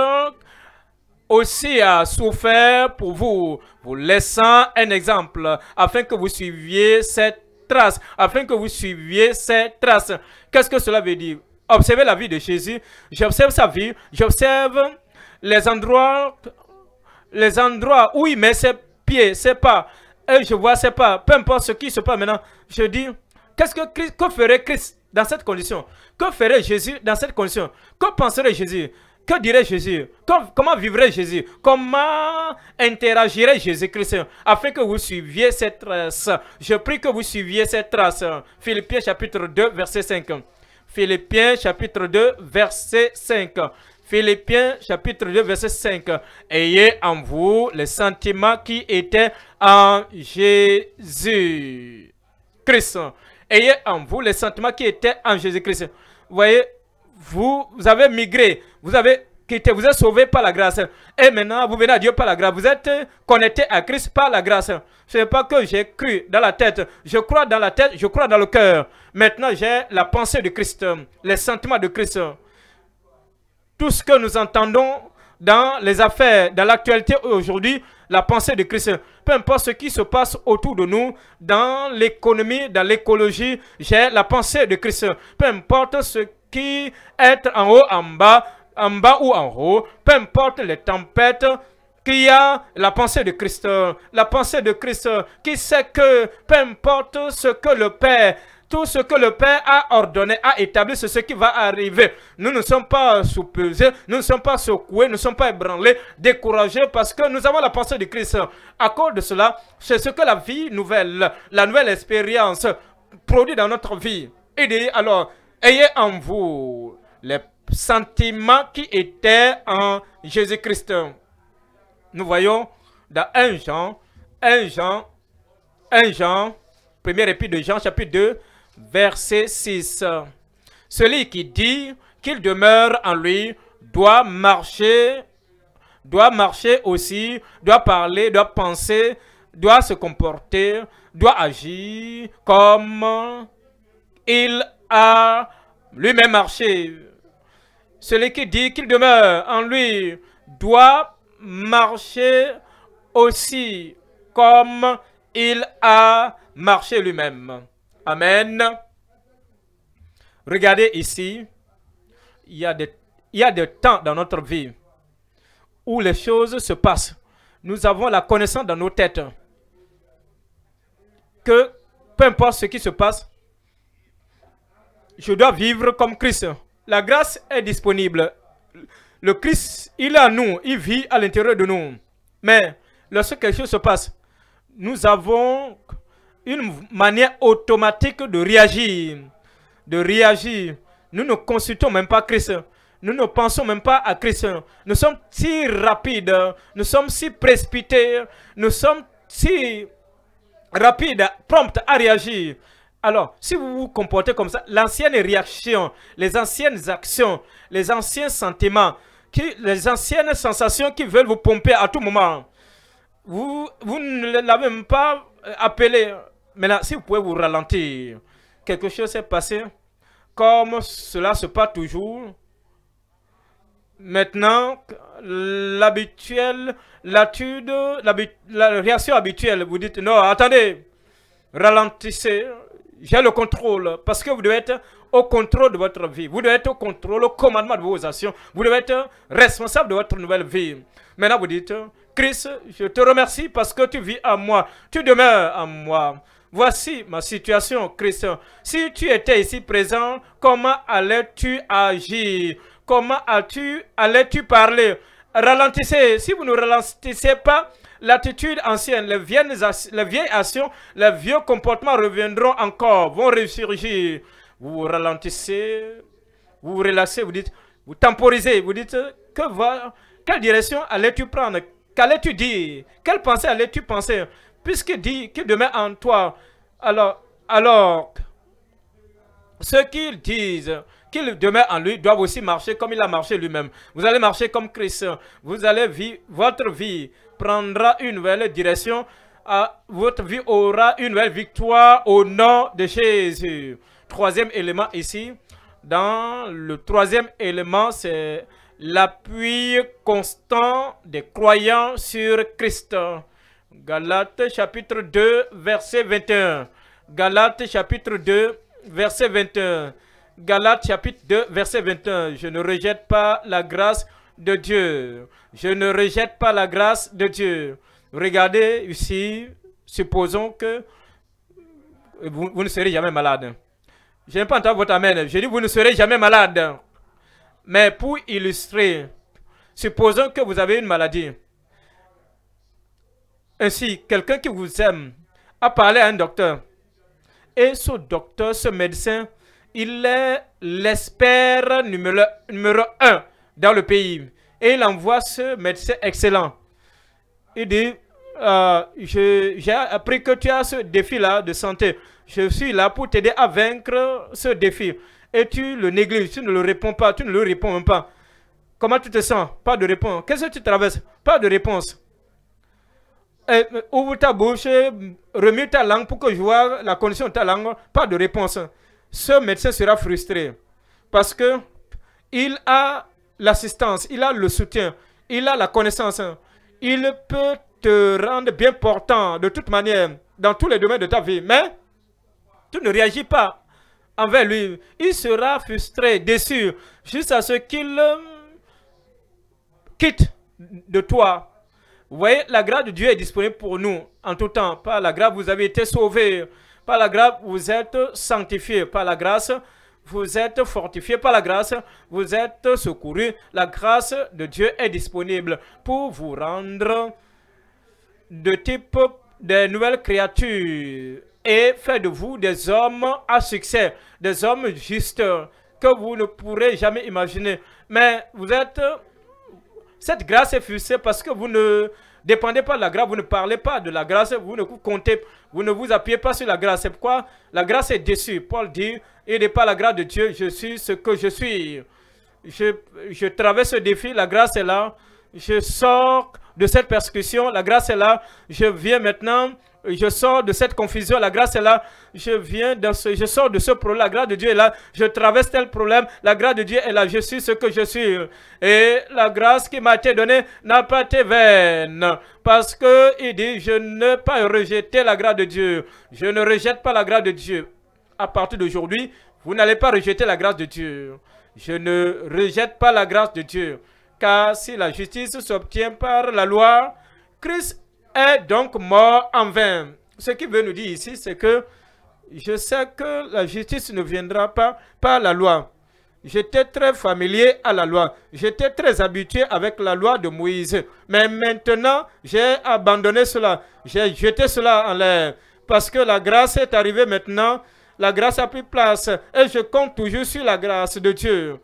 A: aussi a souffert pour vous, vous laissant un exemple afin que vous suiviez cette traces, afin que vous suiviez ses traces. Qu'est-ce que cela veut dire Observez la vie de Jésus, j'observe sa vie, j'observe les endroits, les endroits où il met ses pieds, ses pas, et je vois ses pas, peu importe ce qui se passe maintenant, je dis, qu'est-ce que que ferait Christ dans cette condition Que ferait Jésus dans cette condition Que penserait Jésus que dirait Jésus Comment vivrait Jésus Comment interagirait Jésus-Christ afin que vous suiviez cette trace. Je prie que vous suiviez cette trace. Philippiens chapitre 2, verset 5. Philippiens chapitre 2, verset 5. Philippiens chapitre 2, verset 5. Ayez en vous les sentiments qui étaient en Jésus-Christ. Ayez en vous les sentiments qui étaient en Jésus-Christ. Vous voyez, vous, avez migré, vous avez quitté, vous êtes sauvé par la grâce. Et maintenant, vous venez à Dieu par la grâce. Vous êtes connecté à Christ par la grâce. Ce n'est pas que j'ai cru dans la tête. Je crois dans la tête, je crois dans le cœur. Maintenant, j'ai la pensée de Christ, les sentiments de Christ. Tout ce que nous entendons dans les affaires, dans l'actualité aujourd'hui, la pensée de Christ. Peu importe ce qui se passe autour de nous, dans l'économie, dans l'écologie, j'ai la pensée de Christ. Peu importe ce être en haut, en bas, en bas ou en haut, peu importe les tempêtes, qui a la pensée de Christ, la pensée de Christ qui sait que peu importe ce que le Père tout ce que le Père a ordonné, a établi, c'est ce qui va arriver. Nous ne sommes pas soupesés, nous ne sommes pas secoués, nous ne sommes pas ébranlés, découragés, parce que nous avons la pensée de Christ. À cause de cela, c'est ce que la vie nouvelle, la nouvelle expérience produit dans notre vie. Et alors, Ayez en vous les sentiments qui étaient en Jésus-Christ. Nous voyons dans 1 Jean, 1 Jean, 1 Jean, 1 épître de Jean, chapitre 2, verset 6. Celui qui dit qu'il demeure en lui doit marcher, doit marcher aussi, doit parler, doit penser, doit se comporter, doit agir comme il a lui-même marché. Celui qui dit qu'il demeure en lui doit marcher aussi comme il a marché lui-même. Amen. Regardez ici, il y, a des, temps dans notre vie où les choses se passent. Nous avons la connaissance dans nos têtes que peu importe ce qui se passe, je dois vivre comme Christ. La grâce est disponible. Le Christ, il est en nous, il vit à l'intérieur de nous. Mais lorsque quelque chose se passe, nous avons une manière automatique de réagir. De réagir. Nous ne consultons même pas Christ. Nous ne pensons même pas à Christ. Nous sommes si rapides. Nous sommes si précipités. Nous sommes si rapides, promptes à réagir. Alors, si vous vous comportez comme ça, l'ancienne réaction, les anciennes actions, les anciens sentiments, les anciennes sensations qui veulent vous pomper à tout moment, vous, ne l'avez même pas euh, appelé. Maintenant, si vous pouvez vous ralentir, quelque chose s'est passé, comme cela se passe toujours. Maintenant, l'habituel, l'attitude, la réaction habituelle, vous dites non, attendez, ralentissez, j'ai le contrôle, parce que vous devez être au contrôle de votre vie. Vous devez être au contrôle, au commandement de vos actions. Vous devez être responsable de votre nouvelle vie. Maintenant, vous dites, Christ, je te remercie parce que tu vis à moi. Tu demeures à moi. Voici ma situation, Christ. Si tu étais ici présent, comment allais-tu agir Comment as-tu allais-tu parler Ralentissez. Si vous ne ralentissez pas, l'attitude ancienne, les vieilles, actions, les vieux comportements reviendront encore, vont ressurgir. Vous ralentissez, vous vous relâchez, vous dites, vous temporisez, vous dites, que quelle direction allais-tu prendre Qu'allais-tu dire Quelle pensée allais-tu penser Puisque dit que demain en toi, alors, alors, ce qu'ils disent, qu'il demeure en lui doivent aussi marcher comme il a marché lui-même. Vous allez marcher comme Christ. Vous allez vivre, votre vie prendra une nouvelle direction. Ah, votre vie aura une nouvelle victoire au nom de Jésus. Troisième élément ici. Dans le troisième élément, c'est l'appui constant des croyants sur Christ. Galates chapitre 2, verset 21. Galates chapitre 2, verset 21. Galates chapitre 2 verset 21. Je ne rejette pas la grâce de Dieu. Je ne rejette pas la grâce de Dieu. Regardez ici, supposons que vous, ne serez jamais malade. Je n'ai pas entendu votre amen. Je dis vous ne serez jamais malade. Mais pour illustrer, supposons que vous avez une maladie. Ainsi, quelqu'un qui vous aime a parlé à un docteur. Et ce docteur, ce médecin, il est l'espère numéro, un dans le pays. Et il envoie ce médecin excellent. Il dit, euh, j'ai appris que tu as ce défi-là de santé. Je suis là pour t'aider à vaincre ce défi. Et tu le négliges, tu ne le réponds pas, tu ne le réponds même pas. Comment tu te sens Pas de réponse. Qu'est-ce que tu traverses Pas de réponse. Euh, ouvre ta bouche, euh, remue ta langue pour que je vois la condition de ta langue. Pas de réponse ce médecin sera frustré parce que il a l'assistance, il a le soutien, il a la connaissance. Il peut te rendre bien portant de toute manière dans tous les domaines de ta vie. Mais tu ne réagis pas envers lui. Il sera frustré, déçu, à ce qu'il euh, quitte de toi. Vous voyez, la grâce de Dieu est disponible pour nous en tout temps. Par la grâce, vous avez été sauvés. Par la grâce, vous êtes sanctifié. Par la grâce, vous êtes fortifié. par la grâce, vous êtes secourus. La grâce de Dieu est disponible pour vous rendre de type des nouvelles créatures et faire de vous des hommes à succès, des hommes justes que vous ne pourrez jamais imaginer. Mais vous êtes... Cette grâce est fusée parce que vous ne dépendez pas de la grâce, vous ne parlez pas de la grâce, vous ne vous comptez, vous ne vous appuyez pas sur la grâce. C'est pourquoi la grâce est déçue. Paul dit, il n'est pas la grâce de Dieu, je suis ce que je suis. je traverse ce défi, la grâce est là. Je sors de cette persécution, la grâce est là. Je viens maintenant je sors de cette confusion, la grâce est là. Je viens dans ce, je sors de ce problème, la grâce de Dieu est là. Je traverse tel problème, la grâce de Dieu est là. Je suis ce que je suis. Et la grâce qui m'a été donnée n'a pas été vaine. Parce que il dit, je n'ai pas rejeté la grâce de Dieu. Je ne rejette pas la grâce de Dieu. À partir d'aujourd'hui, vous n'allez pas rejeter la grâce de Dieu. Je ne rejette pas la grâce de Dieu. Car si la justice s'obtient par la loi, Christ est donc mort en vain. Ce qui veut nous dire ici, c'est que je sais que la justice ne viendra pas par la loi. J'étais très familier à la loi. J'étais très habitué avec la loi de Moïse. Mais maintenant, j'ai abandonné cela. J'ai jeté cela en l'air. Parce que la grâce est arrivée maintenant. La grâce a pris place. Et je compte toujours sur la grâce de Dieu.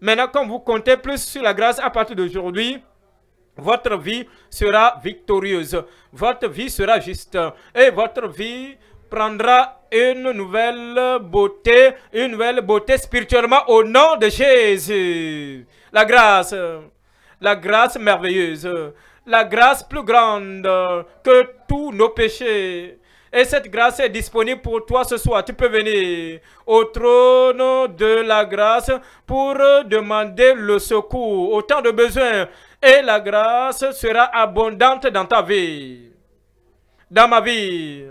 A: Maintenant, quand vous comptez plus sur la grâce à partir d'aujourd'hui, votre vie sera victorieuse, votre vie sera juste et votre vie prendra une nouvelle beauté, une nouvelle beauté spirituellement au nom de Jésus. La grâce, la grâce merveilleuse, la grâce plus grande que tous nos péchés. Et cette grâce est disponible pour toi ce soir. Tu peux venir au trône de la grâce pour demander le secours Autant de besoin et la grâce sera abondante dans ta vie, dans ma vie.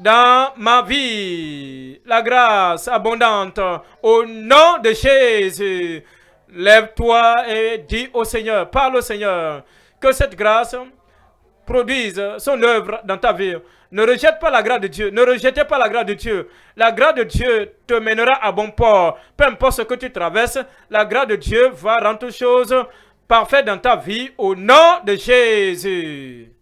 A: Dans ma vie, la grâce abondante au nom de Jésus. Lève-toi et dis au Seigneur, parle au Seigneur, que cette grâce produise son œuvre dans ta vie. Ne rejette pas la grâce de Dieu. Ne rejettez pas la grâce de Dieu. La grâce de Dieu te mènera à bon port. Peu importe ce que tu traverses, la grâce de Dieu va rendre toutes choses parfait dans ta vie au nom de Jésus.